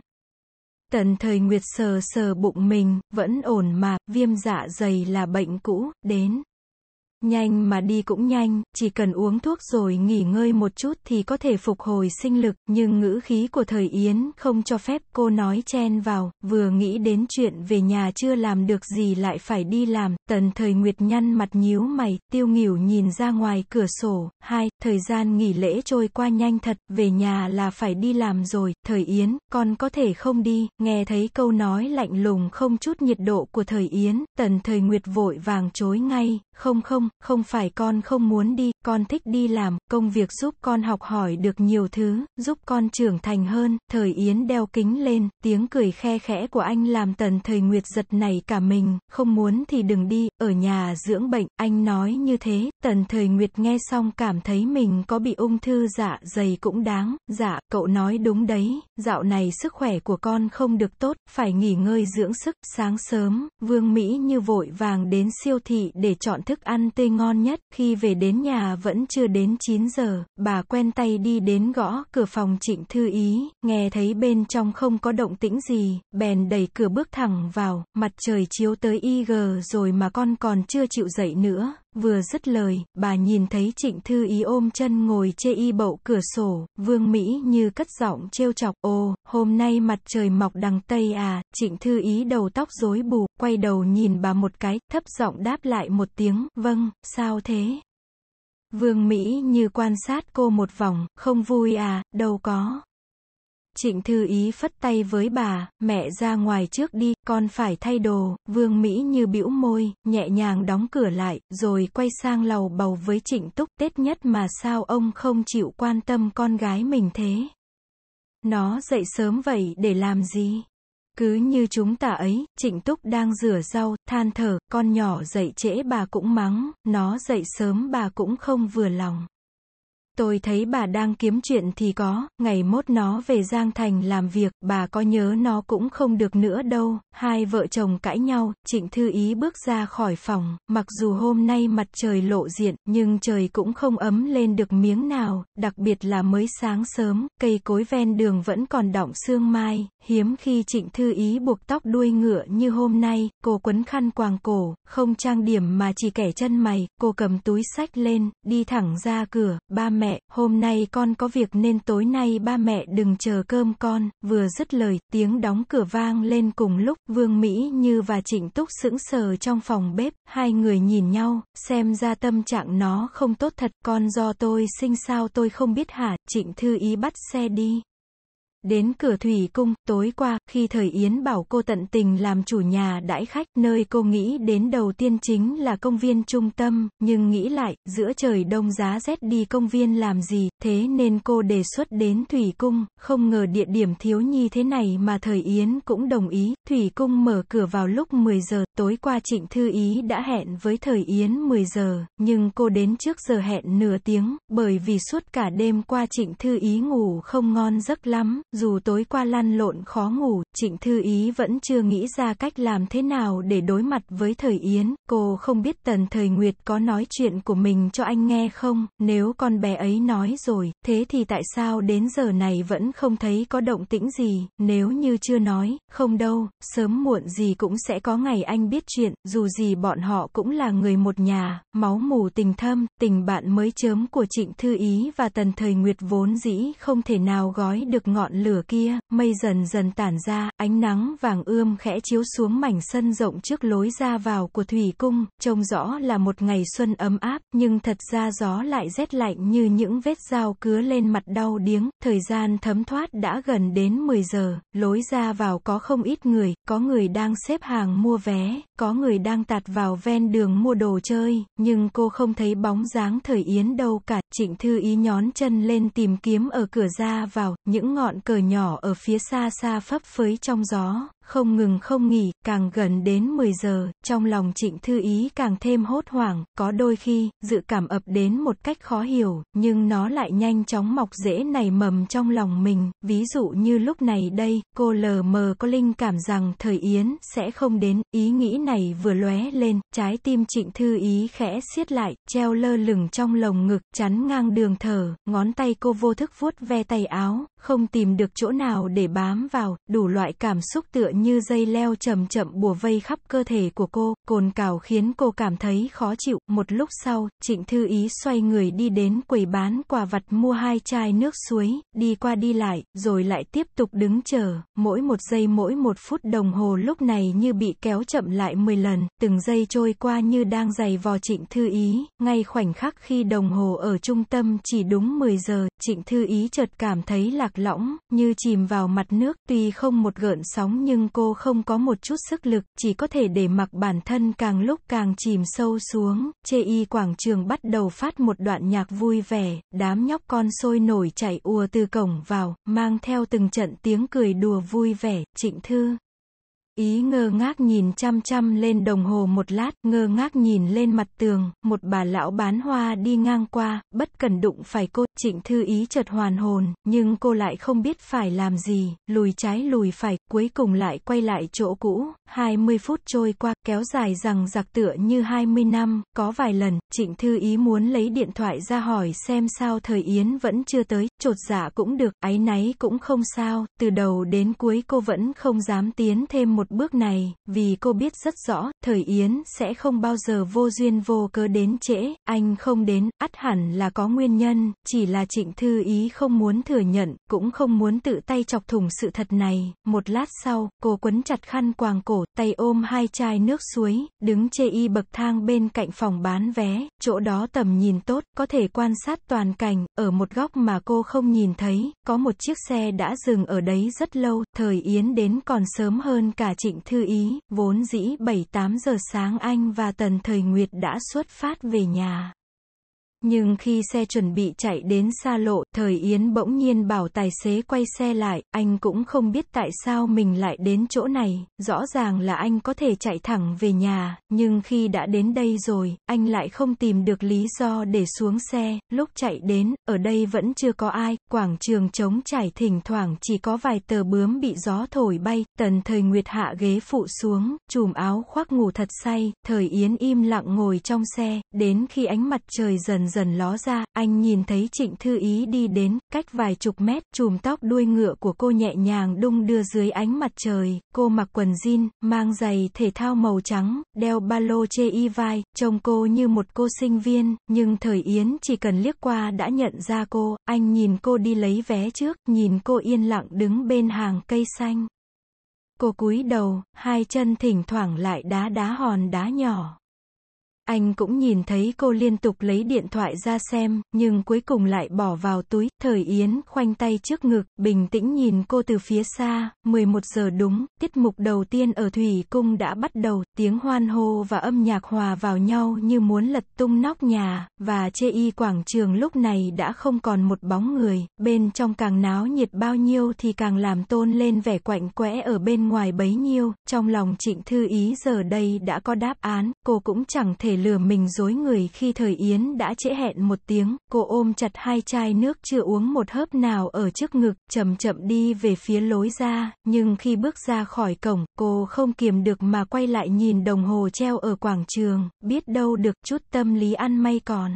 A: Tần thời Nguyệt sờ sờ bụng mình, vẫn ổn mà, viêm dạ dày là bệnh cũ, đến. Nhanh mà đi cũng nhanh, chỉ cần uống thuốc rồi nghỉ ngơi một chút thì có thể phục hồi sinh lực, nhưng ngữ khí của thời Yến không cho phép cô nói chen vào, vừa nghĩ đến chuyện về nhà chưa làm được gì lại phải đi làm, tần thời Nguyệt nhăn mặt nhíu mày, tiêu nghỉu nhìn ra ngoài cửa sổ, hai, thời gian nghỉ lễ trôi qua nhanh thật, về nhà là phải đi làm rồi, thời Yến, con có thể không đi, nghe thấy câu nói lạnh lùng không chút nhiệt độ của thời Yến, tần thời Nguyệt vội vàng chối ngay, không không, không phải con không muốn đi con thích đi làm, công việc giúp con học hỏi được nhiều thứ, giúp con trưởng thành hơn, thời Yến đeo kính lên, tiếng cười khe khẽ của anh làm tần thời Nguyệt giật nảy cả mình, không muốn thì đừng đi, ở nhà dưỡng bệnh, anh nói như thế, tần thời Nguyệt nghe xong cảm thấy mình có bị ung thư dạ dày cũng đáng, dạ, cậu nói đúng đấy, dạo này sức khỏe của con không được tốt, phải nghỉ ngơi dưỡng sức, sáng sớm, Vương Mỹ như vội vàng đến siêu thị để chọn thức ăn tươi ngon nhất, khi về đến nhà vẫn chưa đến 9 giờ, bà quen tay đi đến gõ cửa phòng trịnh thư ý, nghe thấy bên trong không có động tĩnh gì, bèn đẩy cửa bước thẳng vào, mặt trời chiếu tới y IG rồi mà con còn chưa chịu dậy nữa, vừa dứt lời, bà nhìn thấy trịnh thư ý ôm chân ngồi chê y bậu cửa sổ, vương Mỹ như cất giọng trêu chọc, ô, hôm nay mặt trời mọc đằng Tây à, trịnh thư ý đầu tóc rối bù, quay đầu nhìn bà một cái, thấp giọng đáp lại một tiếng, vâng, sao thế? Vương Mỹ như quan sát cô một vòng, không vui à, đâu có. Trịnh Thư Ý phất tay với bà, mẹ ra ngoài trước đi, con phải thay đồ, Vương Mỹ như bĩu môi, nhẹ nhàng đóng cửa lại, rồi quay sang lầu bầu với Trịnh Túc, Tết nhất mà sao ông không chịu quan tâm con gái mình thế. Nó dậy sớm vậy để làm gì? Cứ như chúng ta ấy, Trịnh Túc đang rửa rau, than thở, con nhỏ dậy trễ bà cũng mắng, nó dậy sớm bà cũng không vừa lòng. Tôi thấy bà đang kiếm chuyện thì có, ngày mốt nó về Giang Thành làm việc, bà có nhớ nó cũng không được nữa đâu. Hai vợ chồng cãi nhau, Trịnh Thư Ý bước ra khỏi phòng, mặc dù hôm nay mặt trời lộ diện, nhưng trời cũng không ấm lên được miếng nào, đặc biệt là mới sáng sớm, cây cối ven đường vẫn còn đọng sương mai, hiếm khi Trịnh Thư Ý buộc tóc đuôi ngựa như hôm nay, cô quấn khăn quàng cổ, không trang điểm mà chỉ kẻ chân mày, cô cầm túi sách lên, đi thẳng ra cửa, ba mẹ mẹ, hôm nay con có việc nên tối nay ba mẹ đừng chờ cơm con, vừa dứt lời, tiếng đóng cửa vang lên cùng lúc, Vương Mỹ Như và Trịnh Túc sững sờ trong phòng bếp, hai người nhìn nhau, xem ra tâm trạng nó không tốt thật, con do tôi sinh sao tôi không biết hả, Trịnh Thư Ý bắt xe đi. Đến cửa thủy cung, tối qua, khi thời Yến bảo cô tận tình làm chủ nhà đãi khách, nơi cô nghĩ đến đầu tiên chính là công viên trung tâm, nhưng nghĩ lại, giữa trời đông giá rét đi công viên làm gì, thế nên cô đề xuất đến thủy cung, không ngờ địa điểm thiếu nhi thế này mà thời Yến cũng đồng ý, thủy cung mở cửa vào lúc 10 giờ, tối qua trịnh thư ý đã hẹn với thời Yến 10 giờ, nhưng cô đến trước giờ hẹn nửa tiếng, bởi vì suốt cả đêm qua trịnh thư ý ngủ không ngon giấc lắm, dù tối qua lăn lộn khó ngủ, Trịnh Thư Ý vẫn chưa nghĩ ra cách làm thế nào để đối mặt với thời Yến. Cô không biết Tần Thời Nguyệt có nói chuyện của mình cho anh nghe không, nếu con bé ấy nói rồi, thế thì tại sao đến giờ này vẫn không thấy có động tĩnh gì, nếu như chưa nói, không đâu, sớm muộn gì cũng sẽ có ngày anh biết chuyện, dù gì bọn họ cũng là người một nhà, máu mù tình thâm, tình bạn mới chớm của Trịnh Thư Ý và Tần Thời Nguyệt vốn dĩ không thể nào gói được ngọn lửa kia, mây dần dần tản ra, ánh nắng vàng ươm khẽ chiếu xuống mảnh sân rộng trước lối ra vào của thủy cung, trông rõ là một ngày xuân ấm áp, nhưng thật ra gió lại rét lạnh như những vết dao cứa lên mặt đau điếng, thời gian thấm thoát đã gần đến 10 giờ, lối ra vào có không ít người, có người đang xếp hàng mua vé, có người đang tạt vào ven đường mua đồ chơi, nhưng cô không thấy bóng dáng thời Yến đâu cả, trịnh thư ý nhón chân lên tìm kiếm ở cửa ra vào, những ngọn cờ nhỏ ở phía xa xa phấp phới trong gió không ngừng không nghỉ, càng gần đến 10 giờ, trong lòng trịnh thư ý càng thêm hốt hoảng, có đôi khi, dự cảm ập đến một cách khó hiểu, nhưng nó lại nhanh chóng mọc rễ nảy mầm trong lòng mình, ví dụ như lúc này đây, cô lờ mờ có linh cảm rằng thời Yến sẽ không đến, ý nghĩ này vừa lóe lên, trái tim trịnh thư ý khẽ siết lại, treo lơ lửng trong lồng ngực, chắn ngang đường thở, ngón tay cô vô thức vuốt ve tay áo, không tìm được chỗ nào để bám vào, đủ loại cảm xúc tựa như dây leo chậm chậm bùa vây khắp cơ thể của cô, cồn cào khiến cô cảm thấy khó chịu. Một lúc sau, Trịnh Thư Ý xoay người đi đến quầy bán quà vặt mua hai chai nước suối, đi qua đi lại, rồi lại tiếp tục đứng chờ. Mỗi một giây mỗi một phút đồng hồ lúc này như bị kéo chậm lại 10 lần, từng giây trôi qua như đang giày vò Trịnh Thư Ý. Ngay khoảnh khắc khi đồng hồ ở trung tâm chỉ đúng 10 giờ, Trịnh Thư Ý chợt cảm thấy lạc lõng, như chìm vào mặt nước, tuy không một gợn sóng nhưng cô không có một chút sức lực, chỉ có thể để mặc bản thân càng lúc càng chìm sâu xuống. Chê y quảng trường bắt đầu phát một đoạn nhạc vui vẻ, đám nhóc con sôi nổi chạy ùa từ cổng vào, mang theo từng trận tiếng cười đùa vui vẻ, trịnh thư. Ý ngơ ngác nhìn chăm chăm lên đồng hồ một lát, ngơ ngác nhìn lên mặt tường, một bà lão bán hoa đi ngang qua, bất cần đụng phải cô, trịnh thư ý chợt hoàn hồn, nhưng cô lại không biết phải làm gì, lùi trái lùi phải, cuối cùng lại quay lại chỗ cũ, 20 phút trôi qua, kéo dài rằng giặc tựa như 20 năm, có vài lần, trịnh thư ý muốn lấy điện thoại ra hỏi xem sao thời Yến vẫn chưa tới, trột giả dạ cũng được, áy náy cũng không sao, từ đầu đến cuối cô vẫn không dám tiến thêm một một bước này, vì cô biết rất rõ, thời Yến sẽ không bao giờ vô duyên vô cớ đến trễ, anh không đến, ắt hẳn là có nguyên nhân, chỉ là trịnh thư ý không muốn thừa nhận, cũng không muốn tự tay chọc thủng sự thật này. Một lát sau, cô quấn chặt khăn quàng cổ, tay ôm hai chai nước suối, đứng chê y bậc thang bên cạnh phòng bán vé, chỗ đó tầm nhìn tốt, có thể quan sát toàn cảnh, ở một góc mà cô không nhìn thấy, có một chiếc xe đã dừng ở đấy rất lâu, thời Yến đến còn sớm hơn cả Trịnh Thư Ý, vốn dĩ 7-8 giờ sáng anh và Tần Thời Nguyệt đã xuất phát về nhà. Nhưng khi xe chuẩn bị chạy đến xa lộ, Thời Yến bỗng nhiên bảo tài xế quay xe lại, anh cũng không biết tại sao mình lại đến chỗ này, rõ ràng là anh có thể chạy thẳng về nhà, nhưng khi đã đến đây rồi, anh lại không tìm được lý do để xuống xe, lúc chạy đến, ở đây vẫn chưa có ai, quảng trường trống trải thỉnh thoảng chỉ có vài tờ bướm bị gió thổi bay, tần Thời Nguyệt hạ ghế phụ xuống, chùm áo khoác ngủ thật say, Thời Yến im lặng ngồi trong xe, đến khi ánh mặt trời dần dần ló ra, anh nhìn thấy trịnh thư ý đi đến, cách vài chục mét, chùm tóc đuôi ngựa của cô nhẹ nhàng đung đưa dưới ánh mặt trời, cô mặc quần jean, mang giày thể thao màu trắng, đeo ba lô chê y vai, trông cô như một cô sinh viên, nhưng thời Yến chỉ cần liếc qua đã nhận ra cô, anh nhìn cô đi lấy vé trước, nhìn cô yên lặng đứng bên hàng cây xanh. Cô cúi đầu, hai chân thỉnh thoảng lại đá đá hòn đá nhỏ. Anh cũng nhìn thấy cô liên tục lấy điện thoại ra xem, nhưng cuối cùng lại bỏ vào túi. Thời Yến khoanh tay trước ngực, bình tĩnh nhìn cô từ phía xa. 11 giờ đúng, tiết mục đầu tiên ở Thủy Cung đã bắt đầu. Tiếng hoan hô và âm nhạc hòa vào nhau như muốn lật tung nóc nhà, và chê y quảng trường lúc này đã không còn một bóng người. Bên trong càng náo nhiệt bao nhiêu thì càng làm tôn lên vẻ quạnh quẽ ở bên ngoài bấy nhiêu. Trong lòng trịnh thư ý giờ đây đã có đáp án, cô cũng chẳng thể lừa mình dối người khi thời Yến đã trễ hẹn một tiếng, cô ôm chặt hai chai nước chưa uống một hớp nào ở trước ngực, chậm chậm đi về phía lối ra, nhưng khi bước ra khỏi cổng, cô không kiềm được mà quay lại nhìn đồng hồ treo ở quảng trường, biết đâu được chút tâm lý ăn may còn.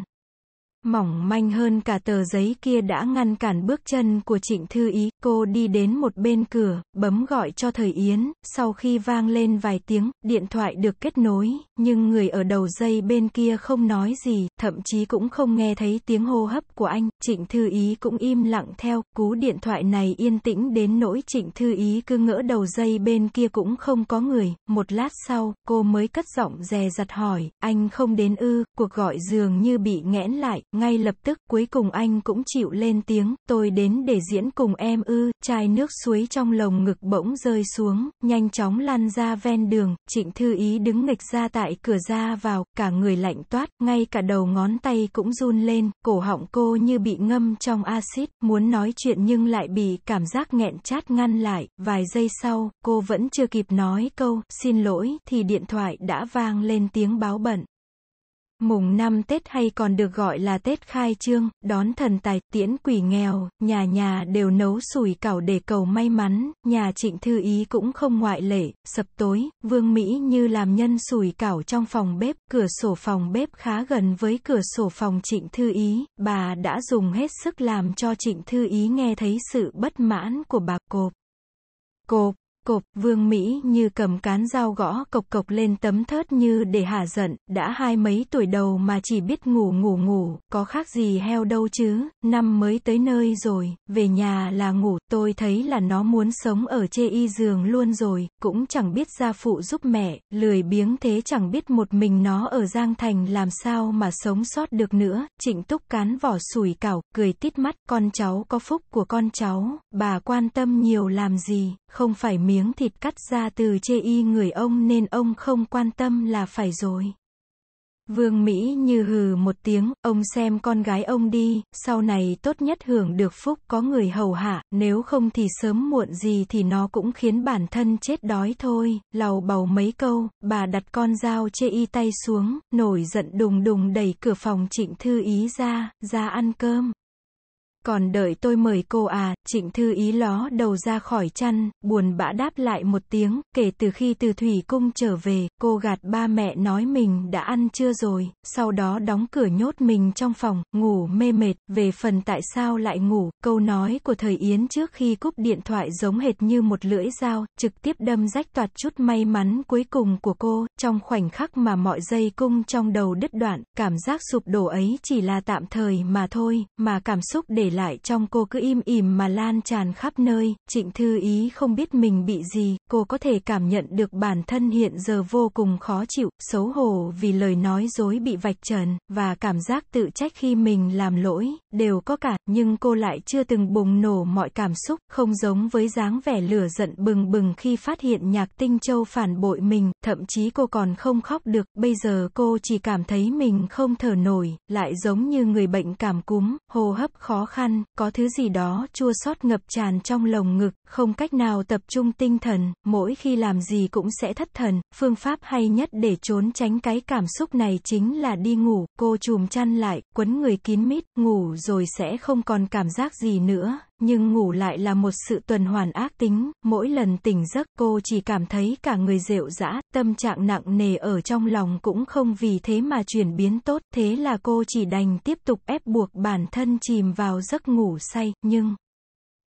A: Mỏng manh hơn cả tờ giấy kia đã ngăn cản bước chân của trịnh thư ý, cô đi đến một bên cửa, bấm gọi cho thời Yến, sau khi vang lên vài tiếng, điện thoại được kết nối, nhưng người ở đầu dây bên kia không nói gì, thậm chí cũng không nghe thấy tiếng hô hấp của anh, trịnh thư ý cũng im lặng theo, cú điện thoại này yên tĩnh đến nỗi trịnh thư ý cứ ngỡ đầu dây bên kia cũng không có người, một lát sau, cô mới cất giọng dè dặt hỏi, anh không đến ư, cuộc gọi dường như bị nghẽn lại, ngay lập tức cuối cùng anh cũng chịu lên tiếng, tôi đến để diễn cùng em ư, chai nước suối trong lồng ngực bỗng rơi xuống, nhanh chóng lăn ra ven đường, trịnh thư ý đứng nghịch ra tại cửa ra vào, cả người lạnh toát, ngay cả đầu ngón tay cũng run lên, cổ họng cô như bị ngâm trong axit, muốn nói chuyện nhưng lại bị cảm giác nghẹn chát ngăn lại, vài giây sau, cô vẫn chưa kịp nói câu, xin lỗi, thì điện thoại đã vang lên tiếng báo bận. Mùng năm Tết hay còn được gọi là Tết khai trương, đón thần tài, tiễn quỷ nghèo, nhà nhà đều nấu sủi cảo để cầu may mắn, nhà trịnh thư ý cũng không ngoại lệ, sập tối, vương Mỹ như làm nhân sủi cảo trong phòng bếp, cửa sổ phòng bếp khá gần với cửa sổ phòng trịnh thư ý, bà đã dùng hết sức làm cho trịnh thư ý nghe thấy sự bất mãn của bà cộp. Cộp. Cộp, Vương Mỹ như cầm cán dao gõ cộc cộc lên tấm thớt như để hả giận, đã hai mấy tuổi đầu mà chỉ biết ngủ ngủ ngủ, có khác gì heo đâu chứ, năm mới tới nơi rồi, về nhà là ngủ, tôi thấy là nó muốn sống ở chê y giường luôn rồi, cũng chẳng biết gia phụ giúp mẹ, lười biếng thế chẳng biết một mình nó ở Giang Thành làm sao mà sống sót được nữa, trịnh túc cán vỏ sủi cảo, cười tít mắt, con cháu có phúc của con cháu, bà quan tâm nhiều làm gì, không phải mình miếng thịt cắt ra từ chê y người ông nên ông không quan tâm là phải rồi. Vương Mỹ như hừ một tiếng, ông xem con gái ông đi, sau này tốt nhất hưởng được phúc có người hầu hạ, nếu không thì sớm muộn gì thì nó cũng khiến bản thân chết đói thôi, lầu bầu mấy câu, bà đặt con dao chê y tay xuống, nổi giận đùng đùng đẩy cửa phòng trịnh thư ý ra, ra ăn cơm còn đợi tôi mời cô à, trịnh thư ý ló đầu ra khỏi chăn, buồn bã đáp lại một tiếng, kể từ khi từ thủy cung trở về, cô gạt ba mẹ nói mình đã ăn chưa rồi, sau đó đóng cửa nhốt mình trong phòng, ngủ mê mệt, về phần tại sao lại ngủ, câu nói của thời Yến trước khi cúp điện thoại giống hệt như một lưỡi dao, trực tiếp đâm rách toạt chút may mắn cuối cùng của cô, trong khoảnh khắc mà mọi dây cung trong đầu đứt đoạn, cảm giác sụp đổ ấy chỉ là tạm thời mà thôi, mà cảm xúc để lại trong cô cứ im ỉm mà lan tràn khắp nơi, trịnh thư ý không biết mình bị gì, cô có thể cảm nhận được bản thân hiện giờ vô cùng khó chịu, xấu hổ vì lời nói dối bị vạch trần, và cảm giác tự trách khi mình làm lỗi, đều có cả, nhưng cô lại chưa từng bùng nổ mọi cảm xúc, không giống với dáng vẻ lửa giận bừng bừng khi phát hiện nhạc tinh châu phản bội mình, thậm chí cô còn không khóc được, bây giờ cô chỉ cảm thấy mình không thở nổi, lại giống như người bệnh cảm cúm, hô hấp khó khăn khăn, có thứ gì đó chua xót ngập tràn trong lồng ngực, không cách nào tập trung tinh thần, mỗi khi làm gì cũng sẽ thất thần. Phương pháp hay nhất để trốn tránh cái cảm xúc này chính là đi ngủ, cô chùm chăn lại, quấn người kín mít, ngủ rồi sẽ không còn cảm giác gì nữa, nhưng ngủ lại là một sự tuần hoàn ác tính, mỗi lần tỉnh giấc cô chỉ cảm thấy cả người rệu rã, tâm trạng nặng nề ở trong lòng cũng không vì thế mà chuyển biến tốt, thế là cô chỉ đành tiếp tục ép buộc bản thân chìm vào giấc ngủ say, nhưng...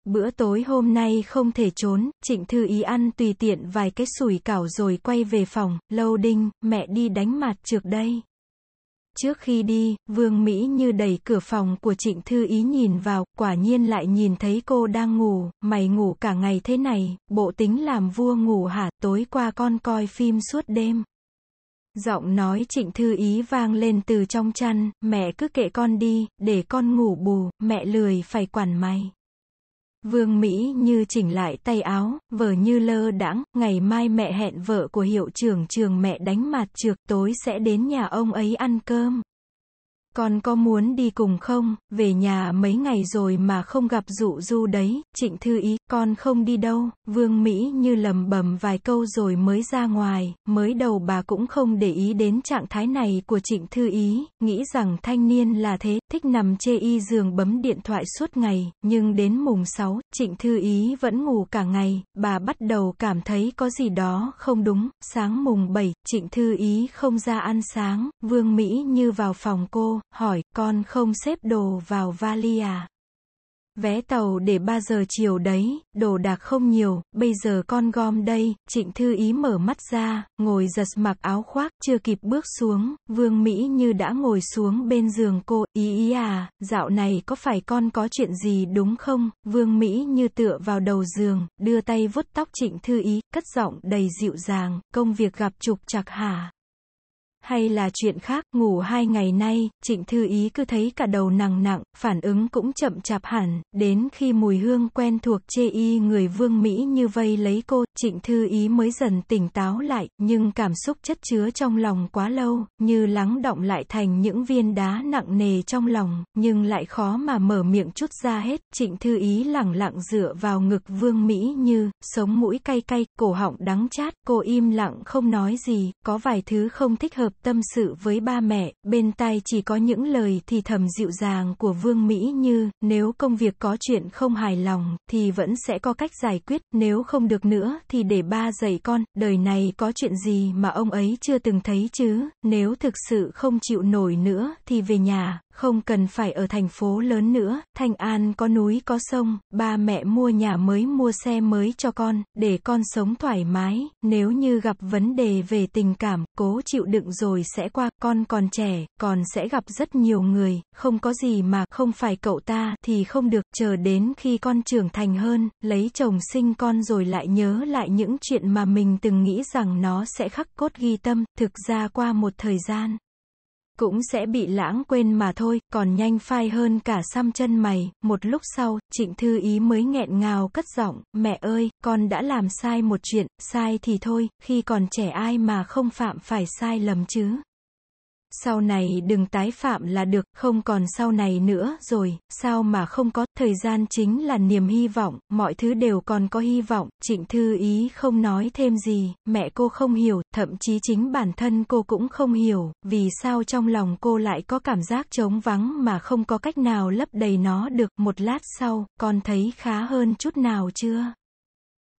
A: Bữa tối hôm nay không thể trốn, Trịnh Thư Ý ăn tùy tiện vài cái sủi cảo rồi quay về phòng, lâu đinh, mẹ đi đánh mặt trước đây. Trước khi đi, Vương Mỹ như đẩy cửa phòng của Trịnh Thư Ý nhìn vào, quả nhiên lại nhìn thấy cô đang ngủ, mày ngủ cả ngày thế này, bộ tính làm vua ngủ hả, tối qua con coi phim suốt đêm. Giọng nói Trịnh Thư Ý vang lên từ trong chăn, mẹ cứ kệ con đi, để con ngủ bù, mẹ lười phải quản mày. Vương Mỹ như chỉnh lại tay áo, vờ như lơ đãng, ngày mai mẹ hẹn vợ của hiệu trưởng trường mẹ đánh mặt trược tối sẽ đến nhà ông ấy ăn cơm. Con có muốn đi cùng không, về nhà mấy ngày rồi mà không gặp dụ du đấy, trịnh thư ý, con không đi đâu, vương Mỹ như lầm bầm vài câu rồi mới ra ngoài, mới đầu bà cũng không để ý đến trạng thái này của trịnh thư ý, nghĩ rằng thanh niên là thế, thích nằm chê y giường bấm điện thoại suốt ngày, nhưng đến mùng 6, trịnh thư ý vẫn ngủ cả ngày, bà bắt đầu cảm thấy có gì đó không đúng, sáng mùng 7, trịnh thư ý không ra ăn sáng, vương Mỹ như vào phòng cô, hỏi, con không xếp đồ vào vali à? Vé tàu để 3 giờ chiều đấy, đồ đạc không nhiều, bây giờ con gom đây, trịnh thư ý mở mắt ra, ngồi giật mặc áo khoác, chưa kịp bước xuống, vương Mỹ như đã ngồi xuống bên giường cô, ý ý à, dạo này có phải con có chuyện gì đúng không, vương Mỹ như tựa vào đầu giường, đưa tay vuốt tóc trịnh thư ý, cất giọng đầy dịu dàng, công việc gặp trục chặt hả, hay là chuyện khác, ngủ hai ngày nay, trịnh thư ý cứ thấy cả đầu nặng nặng, phản ứng cũng chậm chạp hẳn, đến khi mùi hương quen thuộc chê y người vương Mỹ như vây lấy cô, trịnh thư ý mới dần tỉnh táo lại, nhưng cảm xúc chất chứa trong lòng quá lâu, như lắng động lại thành những viên đá nặng nề trong lòng, nhưng lại khó mà mở miệng chút ra hết, trịnh thư ý lẳng lặng dựa vào ngực vương Mỹ như, sống mũi cay cay, cổ họng đắng chát, cô im lặng không nói gì, có vài thứ không thích hợp hợp tâm sự với ba mẹ, bên tai chỉ có những lời thì thầm dịu dàng của Vương Mỹ như, nếu công việc có chuyện không hài lòng, thì vẫn sẽ có cách giải quyết, nếu không được nữa thì để ba dạy con, đời này có chuyện gì mà ông ấy chưa từng thấy chứ, nếu thực sự không chịu nổi nữa thì về nhà, không cần phải ở thành phố lớn nữa, Thanh An có núi có sông, ba mẹ mua nhà mới mua xe mới cho con, để con sống thoải mái, nếu như gặp vấn đề về tình cảm, cố chịu đựng rồi sẽ qua, con còn trẻ, còn sẽ gặp rất nhiều người, không có gì mà không phải cậu ta thì không được, chờ đến khi con trưởng thành hơn, lấy chồng sinh con rồi lại nhớ lại những chuyện mà mình từng nghĩ rằng nó sẽ khắc cốt ghi tâm, thực ra qua một thời gian cũng sẽ bị lãng quên mà thôi, còn nhanh phai hơn cả xăm chân mày. Một lúc sau, Trịnh Thư Ý mới nghẹn ngào cất giọng, mẹ ơi, con đã làm sai một chuyện, sai thì thôi, khi còn trẻ ai mà không phạm phải sai lầm chứ. Sau này đừng tái phạm là được, không còn sau này nữa rồi, sao mà không có, thời gian chính là niềm hy vọng, mọi thứ đều còn có hy vọng, trịnh thư ý không nói thêm gì, mẹ cô không hiểu, thậm chí chính bản thân cô cũng không hiểu, vì sao trong lòng cô lại có cảm giác trống vắng mà không có cách nào lấp đầy nó được, một lát sau, con thấy khá hơn chút nào chưa?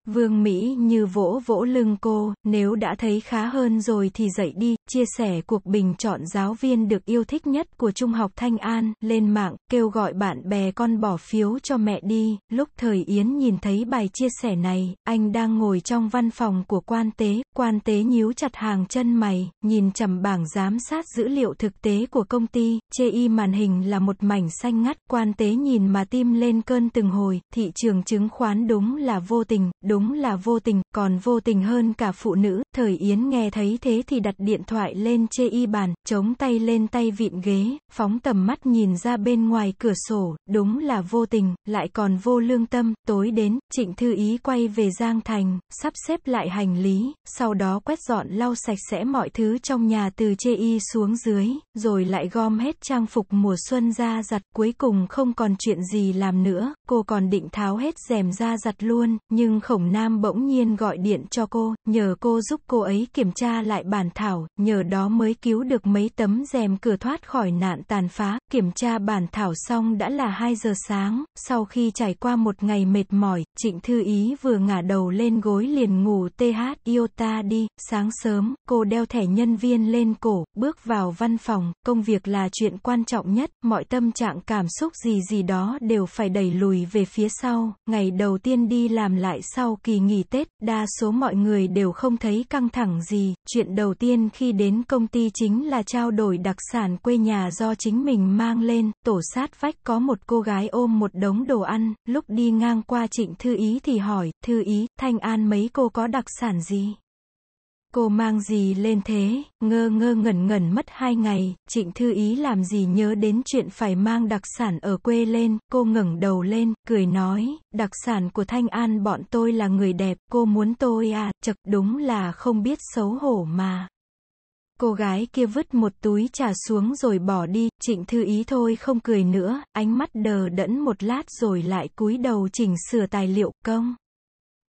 A: Vương Mỹ như vỗ vỗ lưng cô, nếu đã thấy khá hơn rồi thì dậy đi, chia sẻ cuộc bình chọn giáo viên được yêu thích nhất của Trung học Thanh An, lên mạng, kêu gọi bạn bè con bỏ phiếu cho mẹ đi, lúc thời Yến nhìn thấy bài chia sẻ này, anh đang ngồi trong văn phòng của quan tế, quan tế nhíu chặt hàng chân mày, nhìn chầm bảng giám sát dữ liệu thực tế của công ty, chê y màn hình là một mảnh xanh ngắt, quan tế nhìn mà tim lên cơn từng hồi, thị trường chứng khoán đúng là vô tình, đúng Đúng là vô tình, còn vô tình hơn cả phụ nữ, thời Yến nghe thấy thế thì đặt điện thoại lên chê y bàn, chống tay lên tay vịn ghế, phóng tầm mắt nhìn ra bên ngoài cửa sổ, đúng là vô tình, lại còn vô lương tâm, tối đến, trịnh thư ý quay về Giang Thành, sắp xếp lại hành lý, sau đó quét dọn lau sạch sẽ mọi thứ trong nhà từ chê y xuống dưới, rồi lại gom hết trang phục mùa xuân ra giặt, cuối cùng không còn chuyện gì làm nữa, cô còn định tháo hết rèm ra giặt luôn, nhưng khổng Hồng Nam bỗng nhiên gọi điện cho cô, nhờ cô giúp cô ấy kiểm tra lại bản thảo, nhờ đó mới cứu được mấy tấm rèm cửa thoát khỏi nạn tàn phá. Kiểm tra bản thảo xong đã là 2 giờ sáng, sau khi trải qua một ngày mệt mỏi, Trịnh Thư Ý vừa ngả đầu lên gối liền ngủ TH Iota đi. Sáng sớm, cô đeo thẻ nhân viên lên cổ, bước vào văn phòng, công việc là chuyện quan trọng nhất, mọi tâm trạng cảm xúc gì gì đó đều phải đẩy lùi về phía sau. Ngày đầu tiên đi làm lại sau sau kỳ nghỉ Tết, đa số mọi người đều không thấy căng thẳng gì, chuyện đầu tiên khi đến công ty chính là trao đổi đặc sản quê nhà do chính mình mang lên, tổ sát vách có một cô gái ôm một đống đồ ăn, lúc đi ngang qua trịnh thư ý thì hỏi, thư ý, Thanh An mấy cô có đặc sản gì? Cô mang gì lên thế, ngơ ngơ ngẩn ngẩn mất hai ngày, trịnh thư ý làm gì nhớ đến chuyện phải mang đặc sản ở quê lên, cô ngẩng đầu lên, cười nói, đặc sản của Thanh An bọn tôi là người đẹp, cô muốn tôi à, chật đúng là không biết xấu hổ mà. Cô gái kia vứt một túi trà xuống rồi bỏ đi, trịnh thư ý thôi không cười nữa, ánh mắt đờ đẫn một lát rồi lại cúi đầu chỉnh sửa tài liệu công.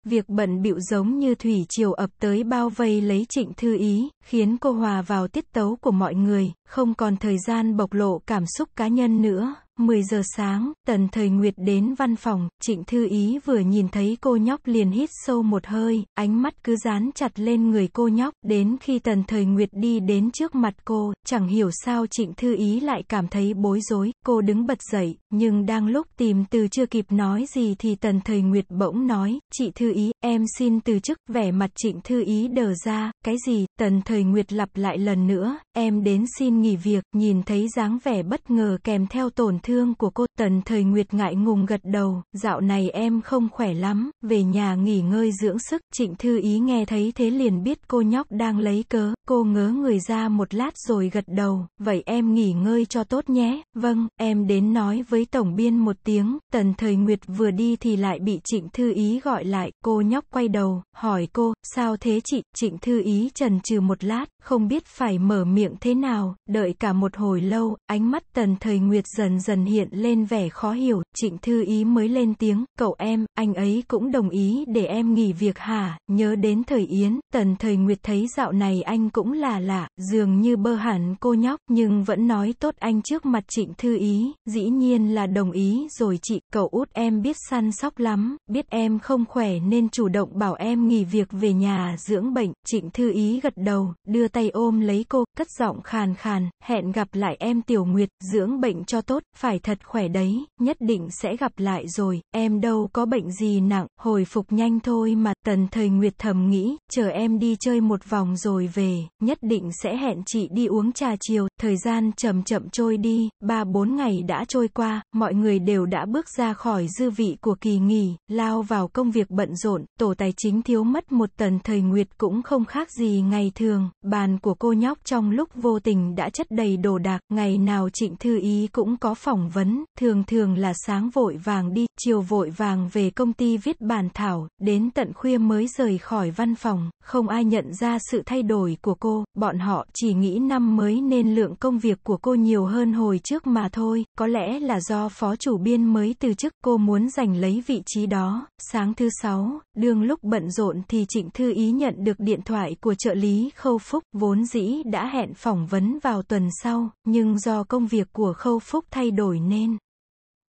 A: Việc bận bịu giống như thủy triều ập tới bao vây lấy trịnh thư ý, khiến cô hòa vào tiết tấu của mọi người, không còn thời gian bộc lộ cảm xúc cá nhân nữa. 10 giờ sáng, tần thời nguyệt đến văn phòng, trịnh thư ý vừa nhìn thấy cô nhóc liền hít sâu một hơi, ánh mắt cứ dán chặt lên người cô nhóc, đến khi tần thời nguyệt đi đến trước mặt cô, chẳng hiểu sao trịnh thư ý lại cảm thấy bối rối, cô đứng bật dậy, nhưng đang lúc tìm từ chưa kịp nói gì thì tần thời nguyệt bỗng nói, chị thư ý, em xin từ chức, vẻ mặt trịnh thư ý đờ ra, cái gì, tần thời nguyệt lặp lại lần nữa, em đến xin nghỉ việc, nhìn thấy dáng vẻ bất ngờ kèm theo tổn thương thương của cô, tần thời nguyệt ngại ngùng gật đầu, dạo này em không khỏe lắm, về nhà nghỉ ngơi dưỡng sức, trịnh thư ý nghe thấy thế liền biết cô nhóc đang lấy cớ, cô ngớ người ra một lát rồi gật đầu, vậy em nghỉ ngơi cho tốt nhé, vâng, em đến nói với tổng biên một tiếng, tần thời nguyệt vừa đi thì lại bị trịnh thư ý gọi lại, cô nhóc quay đầu, hỏi cô, sao thế chị, trịnh thư ý trần trừ một lát, không biết phải mở miệng thế nào, đợi cả một hồi lâu, ánh mắt tần thời nguyệt dần dần dần hiện lên vẻ khó hiểu, trịnh thư ý mới lên tiếng, cậu em, anh ấy cũng đồng ý để em nghỉ việc hả, nhớ đến thời Yến, tần thời Nguyệt thấy dạo này anh cũng là lạ, dường như bơ hẳn cô nhóc, nhưng vẫn nói tốt anh trước mặt trịnh thư ý, dĩ nhiên là đồng ý rồi chị, cậu út em biết săn sóc lắm, biết em không khỏe nên chủ động bảo em nghỉ việc về nhà dưỡng bệnh, trịnh thư ý gật đầu, đưa tay ôm lấy cô, cất giọng khàn khàn, hẹn gặp lại em tiểu Nguyệt, dưỡng bệnh cho tốt, phải thật khỏe đấy, nhất định sẽ gặp lại rồi, em đâu có bệnh gì nặng, hồi phục nhanh thôi mà, tần thời nguyệt thầm nghĩ, chờ em đi chơi một vòng rồi về, nhất định sẽ hẹn chị đi uống trà chiều, thời gian chậm chậm trôi đi, ba bốn ngày đã trôi qua, mọi người đều đã bước ra khỏi dư vị của kỳ nghỉ, lao vào công việc bận rộn, tổ tài chính thiếu mất một tần thời nguyệt cũng không khác gì ngày thường, bàn của cô nhóc trong lúc vô tình đã chất đầy đồ đạc, ngày nào trịnh thư ý cũng có phòng phỏng vấn, thường thường là sáng vội vàng đi, chiều vội vàng về công ty viết bàn thảo, đến tận khuya mới rời khỏi văn phòng, không ai nhận ra sự thay đổi của cô, bọn họ chỉ nghĩ năm mới nên lượng công việc của cô nhiều hơn hồi trước mà thôi, có lẽ là do phó chủ biên mới từ chức, cô muốn giành lấy vị trí đó. Sáng thứ sáu, đương lúc bận rộn thì Trịnh Thư Ý nhận được điện thoại của trợ lý Khâu Phúc, vốn dĩ đã hẹn phỏng vấn vào tuần sau, nhưng do công việc của Khâu Phúc thay đổi đổi nên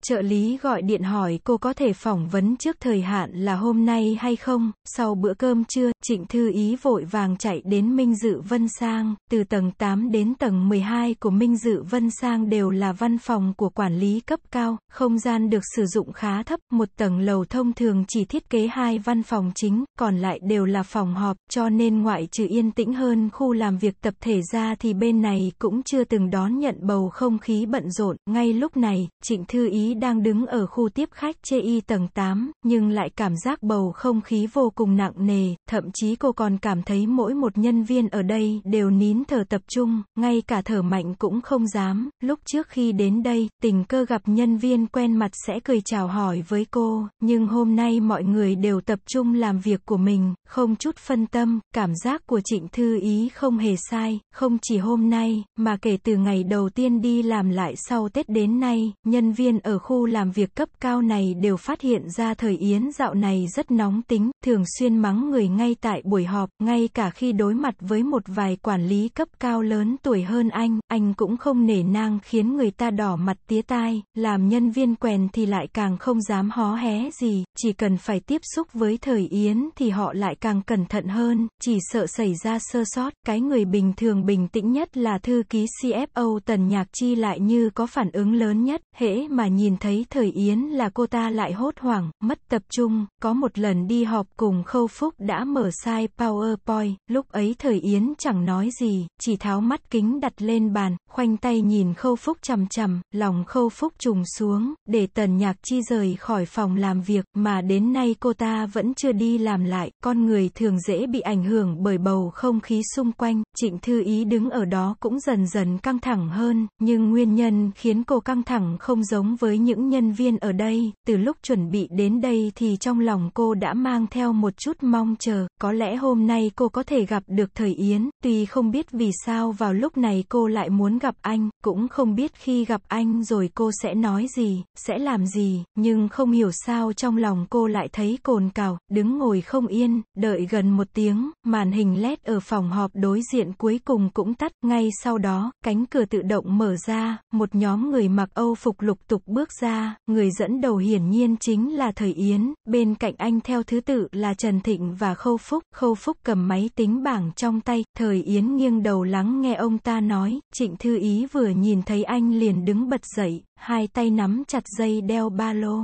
A: trợ lý gọi điện hỏi cô có thể phỏng vấn trước thời hạn là hôm nay hay không, sau bữa cơm trưa, Trịnh Thư Ý vội vàng chạy đến Minh Dự Vân Sang, từ tầng 8 đến tầng 12 của Minh Dự Vân Sang đều là văn phòng của quản lý cấp cao, không gian được sử dụng khá thấp, một tầng lầu thông thường chỉ thiết kế hai văn phòng chính, còn lại đều là phòng họp, cho nên ngoại trừ yên tĩnh hơn khu làm việc tập thể ra thì bên này cũng chưa từng đón nhận bầu không khí bận rộn, ngay lúc này, Trịnh Thư Ý đang đứng ở khu tiếp khách chê y tầng 8, nhưng lại cảm giác bầu không khí vô cùng nặng nề, thậm chí cô còn cảm thấy mỗi một nhân viên ở đây đều nín thở tập trung, ngay cả thở mạnh cũng không dám. Lúc trước khi đến đây, tình cơ gặp nhân viên quen mặt sẽ cười chào hỏi với cô, nhưng hôm nay mọi người đều tập trung làm việc của mình, không chút phân tâm, cảm giác của Trịnh Thư Ý không hề sai, không chỉ hôm nay, mà kể từ ngày đầu tiên đi làm lại sau Tết đến nay, nhân viên ở khu làm việc cấp cao này đều phát hiện ra thời Yến dạo này rất nóng tính, thường xuyên mắng người ngay tại buổi họp, ngay cả khi đối mặt với một vài quản lý cấp cao lớn tuổi hơn anh, anh cũng không nể nang khiến người ta đỏ mặt tía tai, làm nhân viên quèn thì lại càng không dám hó hé gì, chỉ cần phải tiếp xúc với thời Yến thì họ lại càng cẩn thận hơn, chỉ sợ xảy ra sơ sót, cái người bình thường bình tĩnh nhất là thư ký CFO Tần Nhạc Chi lại như có phản ứng lớn nhất, hễ mà nhìn nhìn thấy thời Yến là cô ta lại hốt hoảng, mất tập trung, có một lần đi họp cùng Khâu Phúc đã mở sai PowerPoint, lúc ấy thời Yến chẳng nói gì, chỉ tháo mắt kính đặt lên bàn, khoanh tay nhìn Khâu Phúc chằm chằm, lòng Khâu Phúc trùng xuống, để tần nhạc chi rời khỏi phòng làm việc, mà đến nay cô ta vẫn chưa đi làm lại, con người thường dễ bị ảnh hưởng bởi bầu không khí xung quanh, trịnh thư ý đứng ở đó cũng dần dần căng thẳng hơn, nhưng nguyên nhân khiến cô căng thẳng không giống với với những nhân viên ở đây, từ lúc chuẩn bị đến đây thì trong lòng cô đã mang theo một chút mong chờ, có lẽ hôm nay cô có thể gặp được Thời Yến, tuy không biết vì sao vào lúc này cô lại muốn gặp anh, cũng không biết khi gặp anh rồi cô sẽ nói gì, sẽ làm gì, nhưng không hiểu sao trong lòng cô lại thấy cồn cào, đứng ngồi không yên, đợi gần một tiếng, màn hình LED ở phòng họp đối diện cuối cùng cũng tắt, ngay sau đó, cánh cửa tự động mở ra, một nhóm người mặc Âu phục lục tục bước bước ra, người dẫn đầu hiển nhiên chính là Thời Yến, bên cạnh anh theo thứ tự là Trần Thịnh và Khâu Phúc. Khâu Phúc cầm máy tính bảng trong tay, Thời Yến nghiêng đầu lắng nghe ông ta nói, Trịnh Thư Ý vừa nhìn thấy anh liền đứng bật dậy, hai tay nắm chặt dây đeo ba lô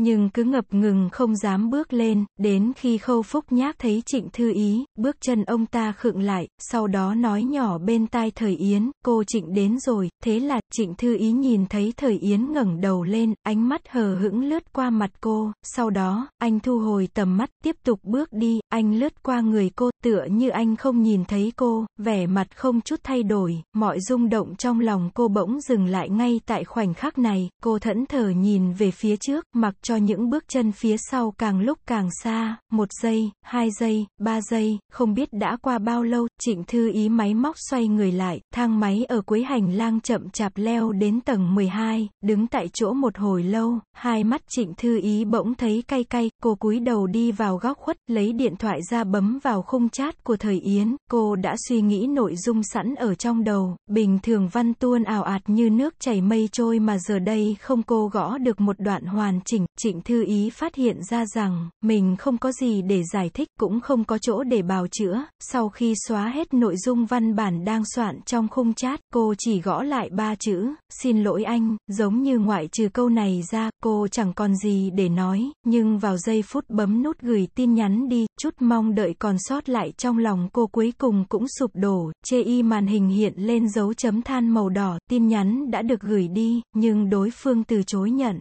A: nhưng cứ ngập ngừng không dám bước lên, đến khi khâu phúc nhác thấy trịnh thư ý, bước chân ông ta khựng lại, sau đó nói nhỏ bên tai thời Yến, cô trịnh đến rồi, thế là trịnh thư ý nhìn thấy thời Yến ngẩng đầu lên, ánh mắt hờ hững lướt qua mặt cô, sau đó, anh thu hồi tầm mắt, tiếp tục bước đi, anh lướt qua người cô tựa như anh không nhìn thấy cô, vẻ mặt không chút thay đổi, mọi rung động trong lòng cô bỗng dừng lại ngay tại khoảnh khắc này, cô thẫn thờ nhìn về phía trước, mặc cho những bước chân phía sau càng lúc càng xa, một giây, hai giây, ba giây, không biết đã qua bao lâu, trịnh thư ý máy móc xoay người lại, thang máy ở cuối hành lang chậm chạp leo đến tầng 12, đứng tại chỗ một hồi lâu, hai mắt trịnh thư ý bỗng thấy cay cay, cô cúi đầu đi vào góc khuất, lấy điện thoại ra bấm vào khung chat của thời Yến, cô đã suy nghĩ nội dung sẵn ở trong đầu, bình thường văn tuôn ảo ạt như nước chảy mây trôi mà giờ đây không cô gõ được một đoạn hoàn chỉnh, trịnh thư ý phát hiện ra rằng, mình không có gì để giải thích cũng không có chỗ để bào chữa, sau khi xóa hết nội dung văn bản đang soạn trong khung chat, cô chỉ gõ lại ba chữ, xin lỗi anh, giống như ngoại trừ câu này ra, cô chẳng còn gì để nói, nhưng vào giây phút bấm nút gửi tin nhắn đi, chút mong đợi còn sót lại lại trong lòng cô cuối cùng cũng sụp đổ, chê y màn hình hiện lên dấu chấm than màu đỏ, tin nhắn đã được gửi đi, nhưng đối phương từ chối nhận.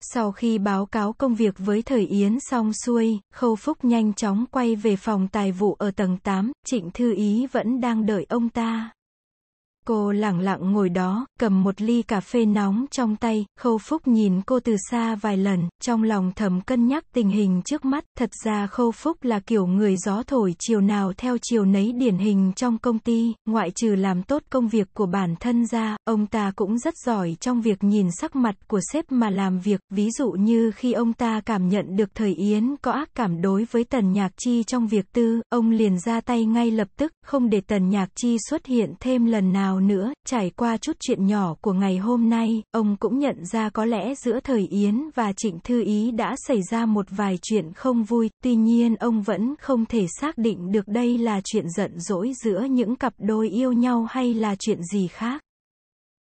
A: Sau khi báo cáo công việc với Thời Yến xong xuôi, Khâu Phúc nhanh chóng quay về phòng tài vụ ở tầng 8, Trịnh Thư Ý vẫn đang đợi ông ta. Cô lẳng lặng ngồi đó, cầm một ly cà phê nóng trong tay, Khâu Phúc nhìn cô từ xa vài lần, trong lòng thầm cân nhắc tình hình trước mắt. Thật ra Khâu Phúc là kiểu người gió thổi chiều nào theo chiều nấy điển hình trong công ty, ngoại trừ làm tốt công việc của bản thân ra, ông ta cũng rất giỏi trong việc nhìn sắc mặt của sếp mà làm việc, ví dụ như khi ông ta cảm nhận được thời Yến có ác cảm đối với Tần Nhạc Chi trong việc tư, ông liền ra tay ngay lập tức, không để Tần Nhạc Chi xuất hiện thêm lần nào nào nữa, trải qua chút chuyện nhỏ của ngày hôm nay, ông cũng nhận ra có lẽ giữa thời Yến và Trịnh Thư Ý đã xảy ra một vài chuyện không vui, tuy nhiên ông vẫn không thể xác định được đây là chuyện giận dỗi giữa những cặp đôi yêu nhau hay là chuyện gì khác.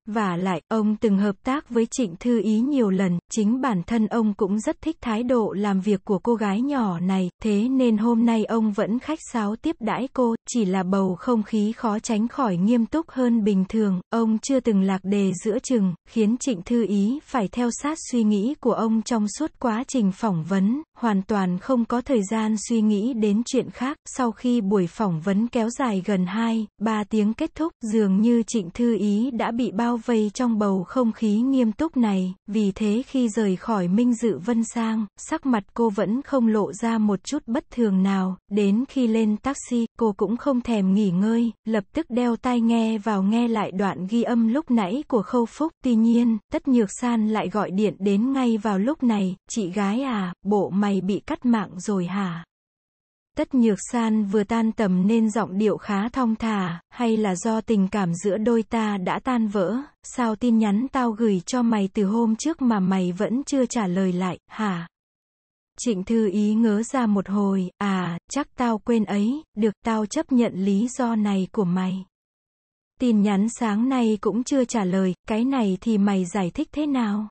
A: Và lại, ông từng hợp tác với Trịnh Thư Ý nhiều lần, chính bản thân ông cũng rất thích thái độ làm việc của cô gái nhỏ này, thế nên hôm nay ông vẫn khách sáo tiếp đãi cô, chỉ là bầu không khí khó tránh khỏi nghiêm túc hơn bình thường, ông chưa từng lạc đề giữa chừng, khiến Trịnh Thư Ý phải theo sát suy nghĩ của ông trong suốt quá trình phỏng vấn, hoàn toàn không có thời gian suy nghĩ đến chuyện khác, sau khi buổi phỏng vấn kéo dài gần 2, 3 tiếng kết thúc, dường như Trịnh Thư Ý đã bị bao bao vây trong bầu không khí nghiêm túc này, vì thế khi rời khỏi Minh Dự Vân Sang, sắc mặt cô vẫn không lộ ra một chút bất thường nào, đến khi lên taxi, cô cũng không thèm nghỉ ngơi, lập tức đeo tai nghe vào nghe lại đoạn ghi âm lúc nãy của Khâu Phúc, tuy nhiên, Tất Nhược San lại gọi điện đến ngay vào lúc này, chị gái à, bộ mày bị cắt mạng rồi hả? Tất Nhược San vừa tan tầm nên giọng điệu khá thong thả, hay là do tình cảm giữa đôi ta đã tan vỡ, sao tin nhắn tao gửi cho mày từ hôm trước mà mày vẫn chưa trả lời lại, hả? Trịnh Thư Ý ngớ ra một hồi, à, chắc tao quên ấy, được tao chấp nhận lý do này của mày. Tin nhắn sáng nay cũng chưa trả lời, cái này thì mày giải thích thế nào?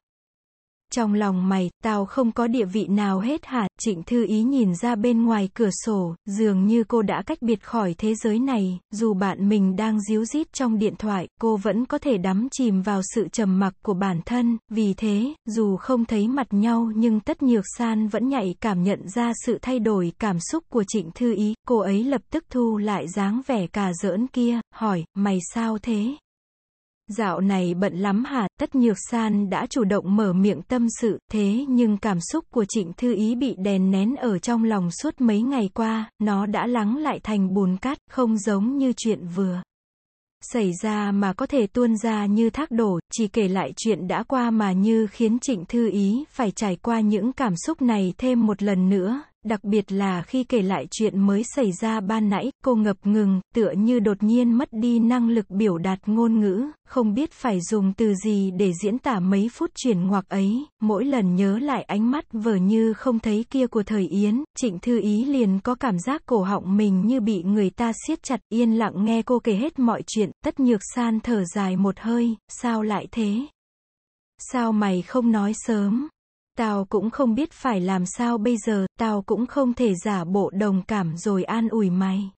A: Trong lòng mày, tao không có địa vị nào hết hả? Trịnh Thư Ý nhìn ra bên ngoài cửa sổ, dường như cô đã cách biệt khỏi thế giới này, dù bạn mình đang díu dít trong điện thoại, cô vẫn có thể đắm chìm vào sự trầm mặc của bản thân, vì thế, dù không thấy mặt nhau nhưng Tất Nhược San vẫn nhạy cảm nhận ra sự thay đổi cảm xúc của Trịnh Thư Ý, cô ấy lập tức thu lại dáng vẻ cà rỡn kia, hỏi, mày sao thế? Dạo này bận lắm hả, tất nhược san đã chủ động mở miệng tâm sự, thế nhưng cảm xúc của trịnh thư ý bị đèn nén ở trong lòng suốt mấy ngày qua, nó đã lắng lại thành bùn cát, không giống như chuyện vừa xảy ra mà có thể tuôn ra như thác đổ, chỉ kể lại chuyện đã qua mà như khiến trịnh thư ý phải trải qua những cảm xúc này thêm một lần nữa, đặc biệt là khi kể lại chuyện mới xảy ra ban nãy, cô ngập ngừng, tựa như đột nhiên mất đi năng lực biểu đạt ngôn ngữ, không biết phải dùng từ gì để diễn tả mấy phút chuyển ngoặc ấy, mỗi lần nhớ lại ánh mắt vờ như không thấy kia của thời Yến, trịnh thư ý liền có cảm giác cổ họng mình như bị người ta siết chặt, yên lặng nghe cô kể hết mọi chuyện, tất nhược san thở dài một hơi, sao lại thế? Sao mày không nói sớm? tao cũng không biết phải làm sao bây giờ, tao cũng không thể giả bộ đồng cảm rồi an ủi mày.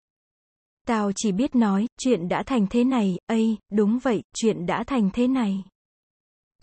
A: Tao chỉ biết nói, chuyện đã thành thế này, ấy, đúng vậy, chuyện đã thành thế này.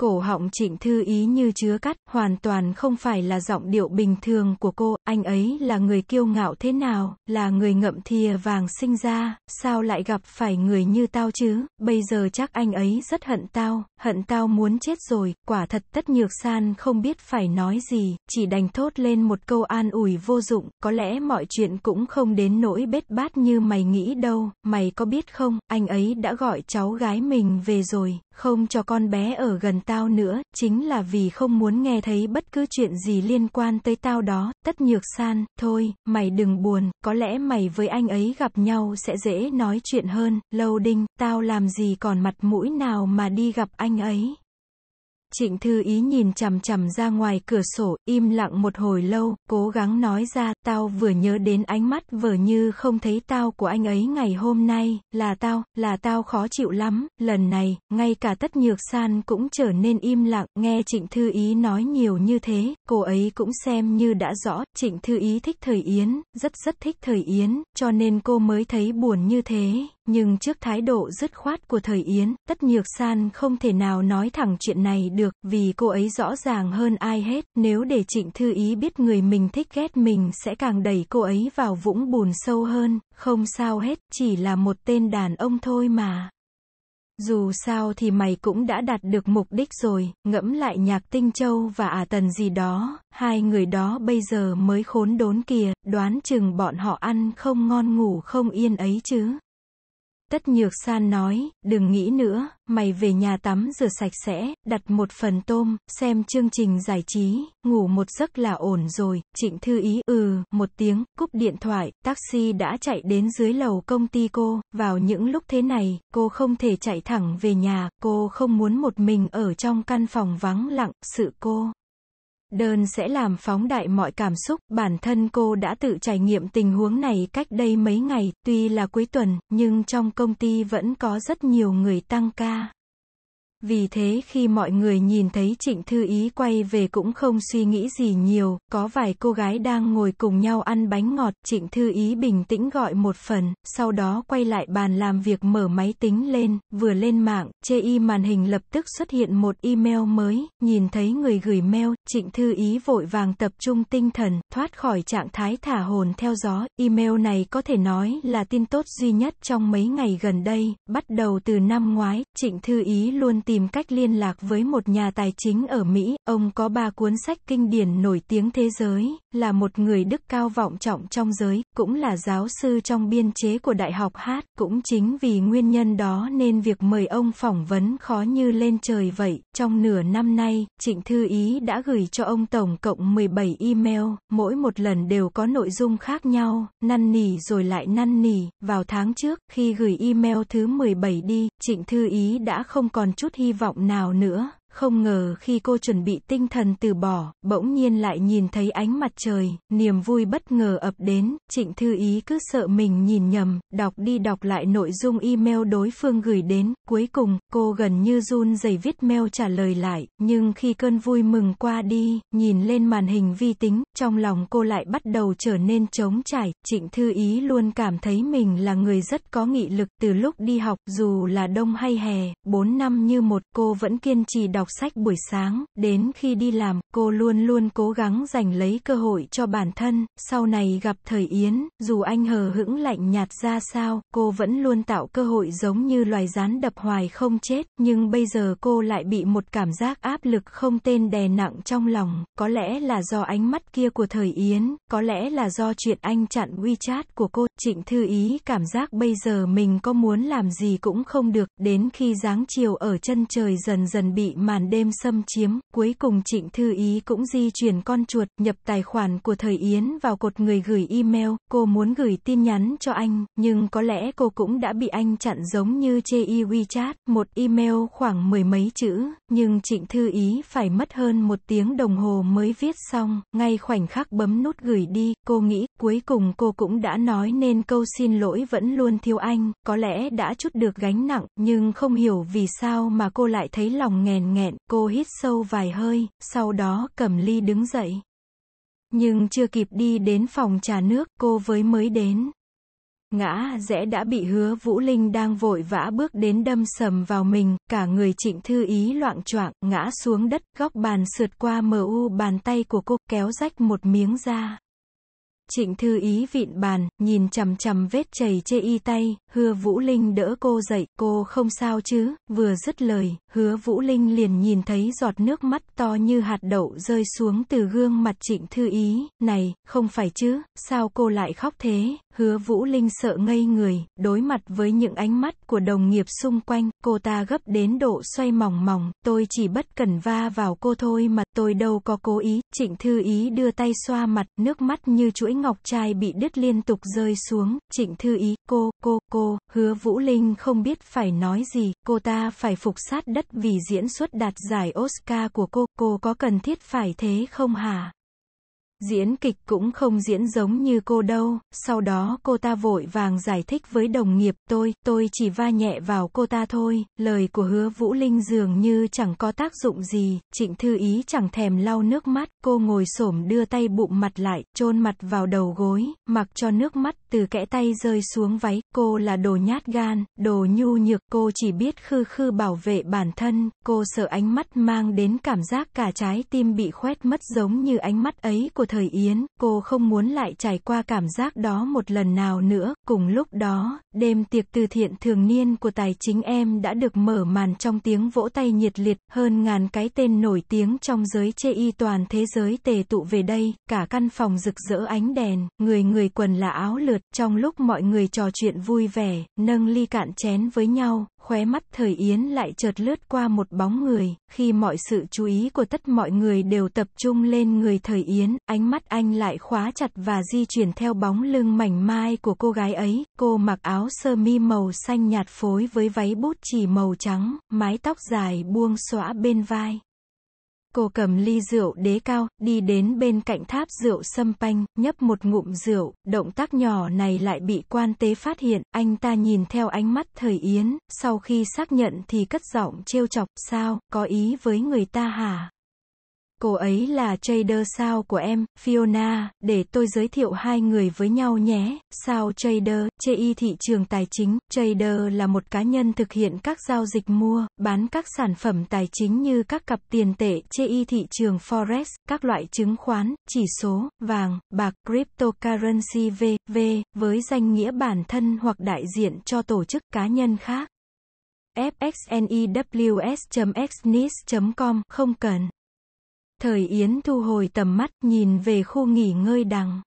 A: Cổ họng trịnh thư ý như chứa cắt, hoàn toàn không phải là giọng điệu bình thường của cô, anh ấy là người kiêu ngạo thế nào, là người ngậm thìa vàng sinh ra, sao lại gặp phải người như tao chứ, bây giờ chắc anh ấy rất hận tao, hận tao muốn chết rồi, quả thật tất nhược san không biết phải nói gì, chỉ đành thốt lên một câu an ủi vô dụng, có lẽ mọi chuyện cũng không đến nỗi bết bát như mày nghĩ đâu, mày có biết không, anh ấy đã gọi cháu gái mình về rồi, không cho con bé ở gần tao nữa, chính là vì không muốn nghe thấy bất cứ chuyện gì liên quan tới tao đó, tất nhược san, thôi, mày đừng buồn, có lẽ mày với anh ấy gặp nhau sẽ dễ nói chuyện hơn, lâu đinh, tao làm gì còn mặt mũi nào mà đi gặp anh ấy. Trịnh Thư Ý nhìn chằm chằm ra ngoài cửa sổ, im lặng một hồi lâu, cố gắng nói ra, tao vừa nhớ đến ánh mắt vờ như không thấy tao của anh ấy ngày hôm nay, là tao, là tao khó chịu lắm, lần này, ngay cả tất nhược san cũng trở nên im lặng, nghe Trịnh Thư Ý nói nhiều như thế, cô ấy cũng xem như đã rõ, Trịnh Thư Ý thích thời Yến, rất rất thích thời Yến, cho nên cô mới thấy buồn như thế. Nhưng trước thái độ dứt khoát của thời Yến, Tất Nhược San không thể nào nói thẳng chuyện này được, vì cô ấy rõ ràng hơn ai hết, nếu để Trịnh Thư Ý biết người mình thích ghét mình sẽ càng đẩy cô ấy vào vũng bùn sâu hơn, không sao hết, chỉ là một tên đàn ông thôi mà. Dù sao thì mày cũng đã đạt được mục đích rồi, ngẫm lại nhạc tinh châu và ả à tần gì đó, hai người đó bây giờ mới khốn đốn kìa, đoán chừng bọn họ ăn không ngon ngủ không yên ấy chứ. Tất nhược san nói, đừng nghĩ nữa, mày về nhà tắm rửa sạch sẽ, đặt một phần tôm, xem chương trình giải trí, ngủ một giấc là ổn rồi, trịnh thư ý, ừ, một tiếng, cúp điện thoại, taxi đã chạy đến dưới lầu công ty cô, vào những lúc thế này, cô không thể chạy thẳng về nhà, cô không muốn một mình ở trong căn phòng vắng lặng, sự cô. Đơn sẽ làm phóng đại mọi cảm xúc, bản thân cô đã tự trải nghiệm tình huống này cách đây mấy ngày, tuy là cuối tuần, nhưng trong công ty vẫn có rất nhiều người tăng ca. Vì thế khi mọi người nhìn thấy Trịnh Thư Ý quay về cũng không suy nghĩ gì nhiều, có vài cô gái đang ngồi cùng nhau ăn bánh ngọt, Trịnh Thư Ý bình tĩnh gọi một phần, sau đó quay lại bàn làm việc mở máy tính lên, vừa lên mạng, chê y màn hình lập tức xuất hiện một email mới, nhìn thấy người gửi mail, Trịnh Thư Ý vội vàng tập trung tinh thần, thoát khỏi trạng thái thả hồn theo gió, email này có thể nói là tin tốt duy nhất trong mấy ngày gần đây, bắt đầu từ năm ngoái, Trịnh Thư Ý luôn tìm cách liên lạc với một nhà tài chính ở Mỹ, ông có ba cuốn sách kinh điển nổi tiếng thế giới, là một người đức cao vọng trọng trong giới, cũng là giáo sư trong biên chế của Đại học Hát, cũng chính vì nguyên nhân đó nên việc mời ông phỏng vấn khó như lên trời vậy. Trong nửa năm nay, Trịnh Thư Ý đã gửi cho ông tổng cộng 17 email, mỗi một lần đều có nội dung khác nhau, năn nỉ rồi lại năn nỉ, vào tháng trước, khi gửi email thứ 17 đi, Trịnh Thư Ý đã không còn chút hy vọng nào nữa không ngờ khi cô chuẩn bị tinh thần từ bỏ, bỗng nhiên lại nhìn thấy ánh mặt trời, niềm vui bất ngờ ập đến, trịnh thư ý cứ sợ mình nhìn nhầm, đọc đi đọc lại nội dung email đối phương gửi đến, cuối cùng, cô gần như run rẩy viết mail trả lời lại, nhưng khi cơn vui mừng qua đi, nhìn lên màn hình vi tính, trong lòng cô lại bắt đầu trở nên trống trải, trịnh thư ý luôn cảm thấy mình là người rất có nghị lực, từ lúc đi học, dù là đông hay hè, 4 năm như một, cô vẫn kiên trì đọc đọc sách buổi sáng, đến khi đi làm, cô luôn luôn cố gắng giành lấy cơ hội cho bản thân, sau này gặp thời Yến, dù anh hờ hững lạnh nhạt ra sao, cô vẫn luôn tạo cơ hội giống như loài rán đập hoài không chết, nhưng bây giờ cô lại bị một cảm giác áp lực không tên đè nặng trong lòng, có lẽ là do ánh mắt kia của thời Yến, có lẽ là do chuyện anh chặn WeChat của cô, trịnh thư ý cảm giác bây giờ mình có muốn làm gì cũng không được, đến khi dáng chiều ở chân trời dần dần bị màn đêm xâm chiếm, cuối cùng Trịnh Thư Ý cũng di chuyển con chuột, nhập tài khoản của Thời Yến vào cột người gửi email, cô muốn gửi tin nhắn cho anh, nhưng có lẽ cô cũng đã bị anh chặn giống như chê y e WeChat, một email khoảng mười mấy chữ, nhưng Trịnh Thư Ý phải mất hơn một tiếng đồng hồ mới viết xong, ngay khoảnh khắc bấm nút gửi đi, cô nghĩ, cuối cùng cô cũng đã nói nên câu xin lỗi vẫn luôn thiếu anh, có lẽ đã chút được gánh nặng, nhưng không hiểu vì sao mà cô lại thấy lòng nghèn nghẹn nghẹn, cô hít sâu vài hơi, sau đó cầm ly đứng dậy. Nhưng chưa kịp đi đến phòng trà nước, cô với mới đến. Ngã rẽ đã bị hứa Vũ Linh đang vội vã bước đến đâm sầm vào mình, cả người trịnh thư ý loạn choạng ngã xuống đất, góc bàn sượt qua mờ u bàn tay của cô, kéo rách một miếng ra. Trịnh thư ý vịn bàn, nhìn chằm chằm vết chảy chê y tay, hứa Vũ Linh đỡ cô dậy, cô không sao chứ, vừa dứt lời, hứa Vũ Linh liền nhìn thấy giọt nước mắt to như hạt đậu rơi xuống từ gương mặt trịnh thư ý, này, không phải chứ, sao cô lại khóc thế, Hứa Vũ Linh sợ ngây người, đối mặt với những ánh mắt của đồng nghiệp xung quanh, cô ta gấp đến độ xoay mỏng mỏng, tôi chỉ bất cần va vào cô thôi mà, tôi đâu có cố ý, trịnh thư ý đưa tay xoa mặt, nước mắt như chuỗi ngọc trai bị đứt liên tục rơi xuống, trịnh thư ý, cô, cô, cô, hứa Vũ Linh không biết phải nói gì, cô ta phải phục sát đất vì diễn xuất đạt giải Oscar của cô, cô có cần thiết phải thế không hả? Diễn kịch cũng không diễn giống như cô đâu, sau đó cô ta vội vàng giải thích với đồng nghiệp tôi, tôi chỉ va nhẹ vào cô ta thôi, lời của hứa Vũ Linh dường như chẳng có tác dụng gì, trịnh thư ý chẳng thèm lau nước mắt, cô ngồi xổm đưa tay bụng mặt lại, chôn mặt vào đầu gối, mặc cho nước mắt từ kẽ tay rơi xuống váy, cô là đồ nhát gan, đồ nhu nhược, cô chỉ biết khư khư bảo vệ bản thân, cô sợ ánh mắt mang đến cảm giác cả trái tim bị khoét mất giống như ánh mắt ấy của thời Yến, cô không muốn lại trải qua cảm giác đó một lần nào nữa. Cùng lúc đó, đêm tiệc từ thiện thường niên của tài chính em đã được mở màn trong tiếng vỗ tay nhiệt liệt, hơn ngàn cái tên nổi tiếng trong giới chê y toàn thế giới tề tụ về đây, cả căn phòng rực rỡ ánh đèn, người người quần là áo lượt, trong lúc mọi người trò chuyện vui vẻ, nâng ly cạn chén với nhau, khóe mắt thời Yến lại chợt lướt qua một bóng người, khi mọi sự chú ý của tất mọi người đều tập trung lên người thời Yến, ánh mắt anh lại khóa chặt và di chuyển theo bóng lưng mảnh mai của cô gái ấy, cô mặc áo sơ mi màu xanh nhạt phối với váy bút chỉ màu trắng, mái tóc dài buông xõa bên vai. Cô cầm ly rượu đế cao, đi đến bên cạnh tháp rượu sâm panh, nhấp một ngụm rượu, động tác nhỏ này lại bị quan tế phát hiện, anh ta nhìn theo ánh mắt thời Yến, sau khi xác nhận thì cất giọng trêu chọc, sao, có ý với người ta hả? Cô ấy là trader sao của em, Fiona, để tôi giới thiệu hai người với nhau nhé. Sao trader, chê y thị trường tài chính, trader là một cá nhân thực hiện các giao dịch mua, bán các sản phẩm tài chính như các cặp tiền tệ, chê y thị trường forex, các loại chứng khoán, chỉ số, vàng, bạc, cryptocurrency v.v. với danh nghĩa bản thân hoặc đại diện cho tổ chức cá nhân khác. fxnews.xnis.com không cần Thời Yến thu hồi tầm mắt nhìn về khu nghỉ ngơi đằng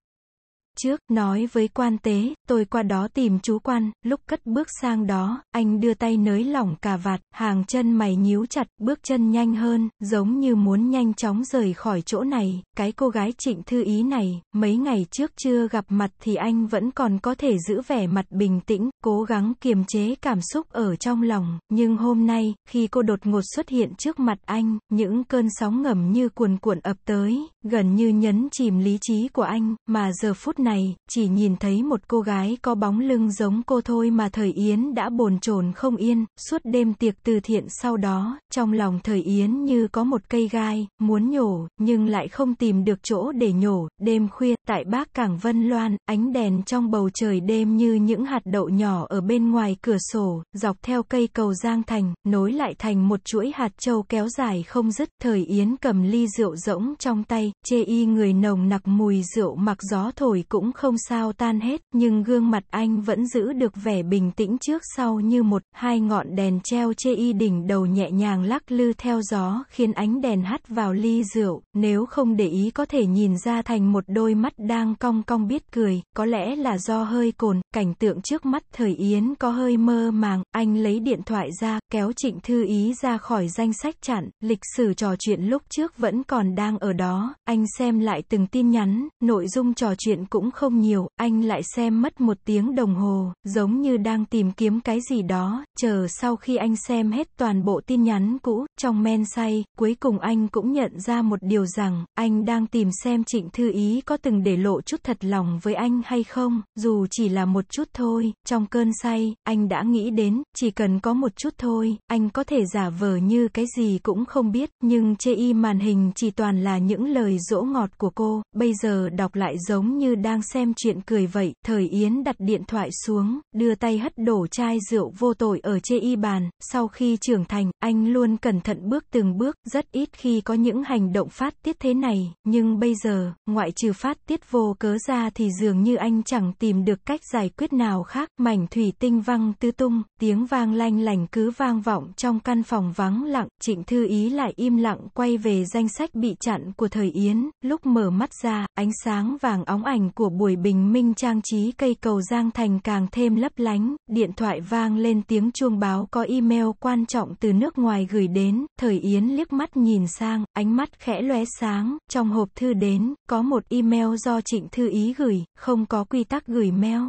A: trước, nói với quan tế, tôi qua đó tìm chú quan, lúc cất bước sang đó, anh đưa tay nới lỏng cà vạt, hàng chân mày nhíu chặt, bước chân nhanh hơn, giống như muốn nhanh chóng rời khỏi chỗ này, cái cô gái trịnh thư ý này, mấy ngày trước chưa gặp mặt thì anh vẫn còn có thể giữ vẻ mặt bình tĩnh, cố gắng kiềm chế cảm xúc ở trong lòng, nhưng hôm nay, khi cô đột ngột xuất hiện trước mặt anh, những cơn sóng ngầm như cuồn cuộn ập tới, gần như nhấn chìm lý trí của anh, mà giờ phút này, chỉ nhìn thấy một cô gái có bóng lưng giống cô thôi mà Thời Yến đã bồn chồn không yên, suốt đêm tiệc từ thiện sau đó, trong lòng Thời Yến như có một cây gai, muốn nhổ, nhưng lại không tìm được chỗ để nhổ, đêm khuya, tại bác Cảng Vân Loan, ánh đèn trong bầu trời đêm như những hạt đậu nhỏ ở bên ngoài cửa sổ, dọc theo cây cầu Giang Thành, nối lại thành một chuỗi hạt châu kéo dài không dứt, Thời Yến cầm ly rượu rỗng trong tay, y, chê y người nồng nặc mùi rượu mặc gió thổi cũng không sao tan hết, nhưng gương mặt anh vẫn giữ được vẻ bình tĩnh trước sau như một, hai ngọn đèn treo chê y đỉnh đầu nhẹ nhàng lắc lư theo gió khiến ánh đèn hắt vào ly rượu, nếu không để ý có thể nhìn ra thành một đôi mắt đang cong cong biết cười, có lẽ là do hơi cồn, cảnh tượng trước mắt thời Yến có hơi mơ màng, anh lấy điện thoại ra kéo Trịnh Thư Ý ra khỏi danh sách chặn, lịch sử trò chuyện lúc trước vẫn còn đang ở đó, anh xem lại từng tin nhắn, nội dung trò chuyện cũng không nhiều, anh lại xem mất một tiếng đồng hồ, giống như đang tìm kiếm cái gì đó, chờ sau khi anh xem hết toàn bộ tin nhắn cũ, trong men say, cuối cùng anh cũng nhận ra một điều rằng, anh đang tìm xem Trịnh Thư Ý có từng để lộ chút thật lòng với anh hay không, dù chỉ là một chút thôi, trong cơn say, anh đã nghĩ đến, chỉ cần có một chút thôi, thôi, anh có thể giả vờ như cái gì cũng không biết, nhưng chê y màn hình chỉ toàn là những lời dỗ ngọt của cô, bây giờ đọc lại giống như đang xem chuyện cười vậy, thời Yến đặt điện thoại xuống, đưa tay hất đổ chai rượu vô tội ở chê y bàn, sau khi trưởng thành, anh luôn cẩn thận bước từng bước, rất ít khi có những hành động phát tiết thế này, nhưng bây giờ, ngoại trừ phát tiết vô cớ ra thì dường như anh chẳng tìm được cách giải quyết nào khác, mảnh thủy tinh văng tứ tung, tiếng vang lanh lành cứ vang vang vọng trong căn phòng vắng lặng, trịnh thư ý lại im lặng quay về danh sách bị chặn của thời Yến, lúc mở mắt ra, ánh sáng vàng óng ảnh của buổi bình minh trang trí cây cầu Giang Thành càng thêm lấp lánh, điện thoại vang lên tiếng chuông báo có email quan trọng từ nước ngoài gửi đến, thời Yến liếc mắt nhìn sang, ánh mắt khẽ lóe sáng, trong hộp thư đến, có một email do trịnh thư ý gửi, không có quy tắc gửi mail.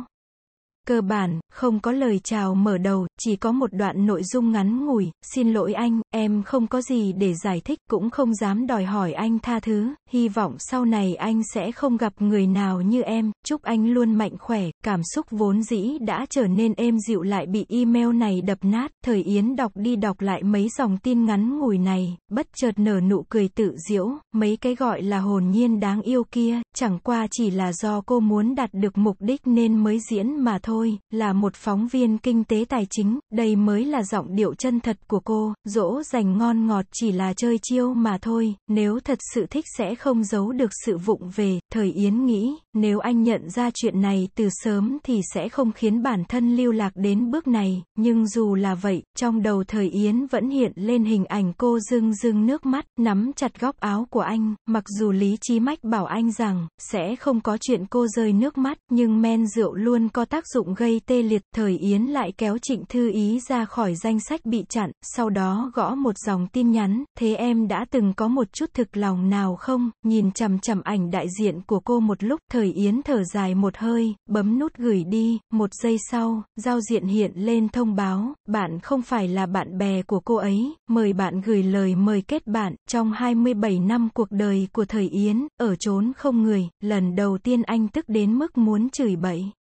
A: Cơ bản, không có lời chào mở đầu, chỉ có một đoạn nội dung ngắn ngủi, xin lỗi anh, em không có gì để giải thích cũng không dám đòi hỏi anh tha thứ, hy vọng sau này anh sẽ không gặp người nào như em, chúc anh luôn mạnh khỏe, cảm xúc vốn dĩ đã trở nên êm dịu lại bị email này đập nát, thời Yến đọc đi đọc lại mấy dòng tin ngắn ngủi này, bất chợt nở nụ cười tự diễu, mấy cái gọi là hồn nhiên đáng yêu kia, chẳng qua chỉ là do cô muốn đạt được mục đích nên mới diễn mà thôi thôi, là một phóng viên kinh tế tài chính, đây mới là giọng điệu chân thật của cô, dỗ dành ngon ngọt chỉ là chơi chiêu mà thôi, nếu thật sự thích sẽ không giấu được sự vụng về, thời Yến nghĩ, nếu anh nhận ra chuyện này từ sớm thì sẽ không khiến bản thân lưu lạc đến bước này, nhưng dù là vậy, trong đầu thời Yến vẫn hiện lên hình ảnh cô rưng rưng nước mắt, nắm chặt góc áo của anh, mặc dù lý trí mách bảo anh rằng, sẽ không có chuyện cô rơi nước mắt, nhưng men rượu luôn có tác dụng dụng gây tê liệt, thời Yến lại kéo Trịnh Thư Ý ra khỏi danh sách bị chặn, sau đó gõ một dòng tin nhắn, thế em đã từng có một chút thực lòng nào không, nhìn chầm chầm ảnh đại diện của cô một lúc, thời Yến thở dài một hơi, bấm nút gửi đi, một giây sau, giao diện hiện lên thông báo, bạn không phải là bạn bè của cô ấy, mời bạn gửi lời mời kết bạn, trong 27 năm cuộc đời của thời Yến, ở trốn không người, lần đầu tiên anh tức đến mức muốn chửi bậy.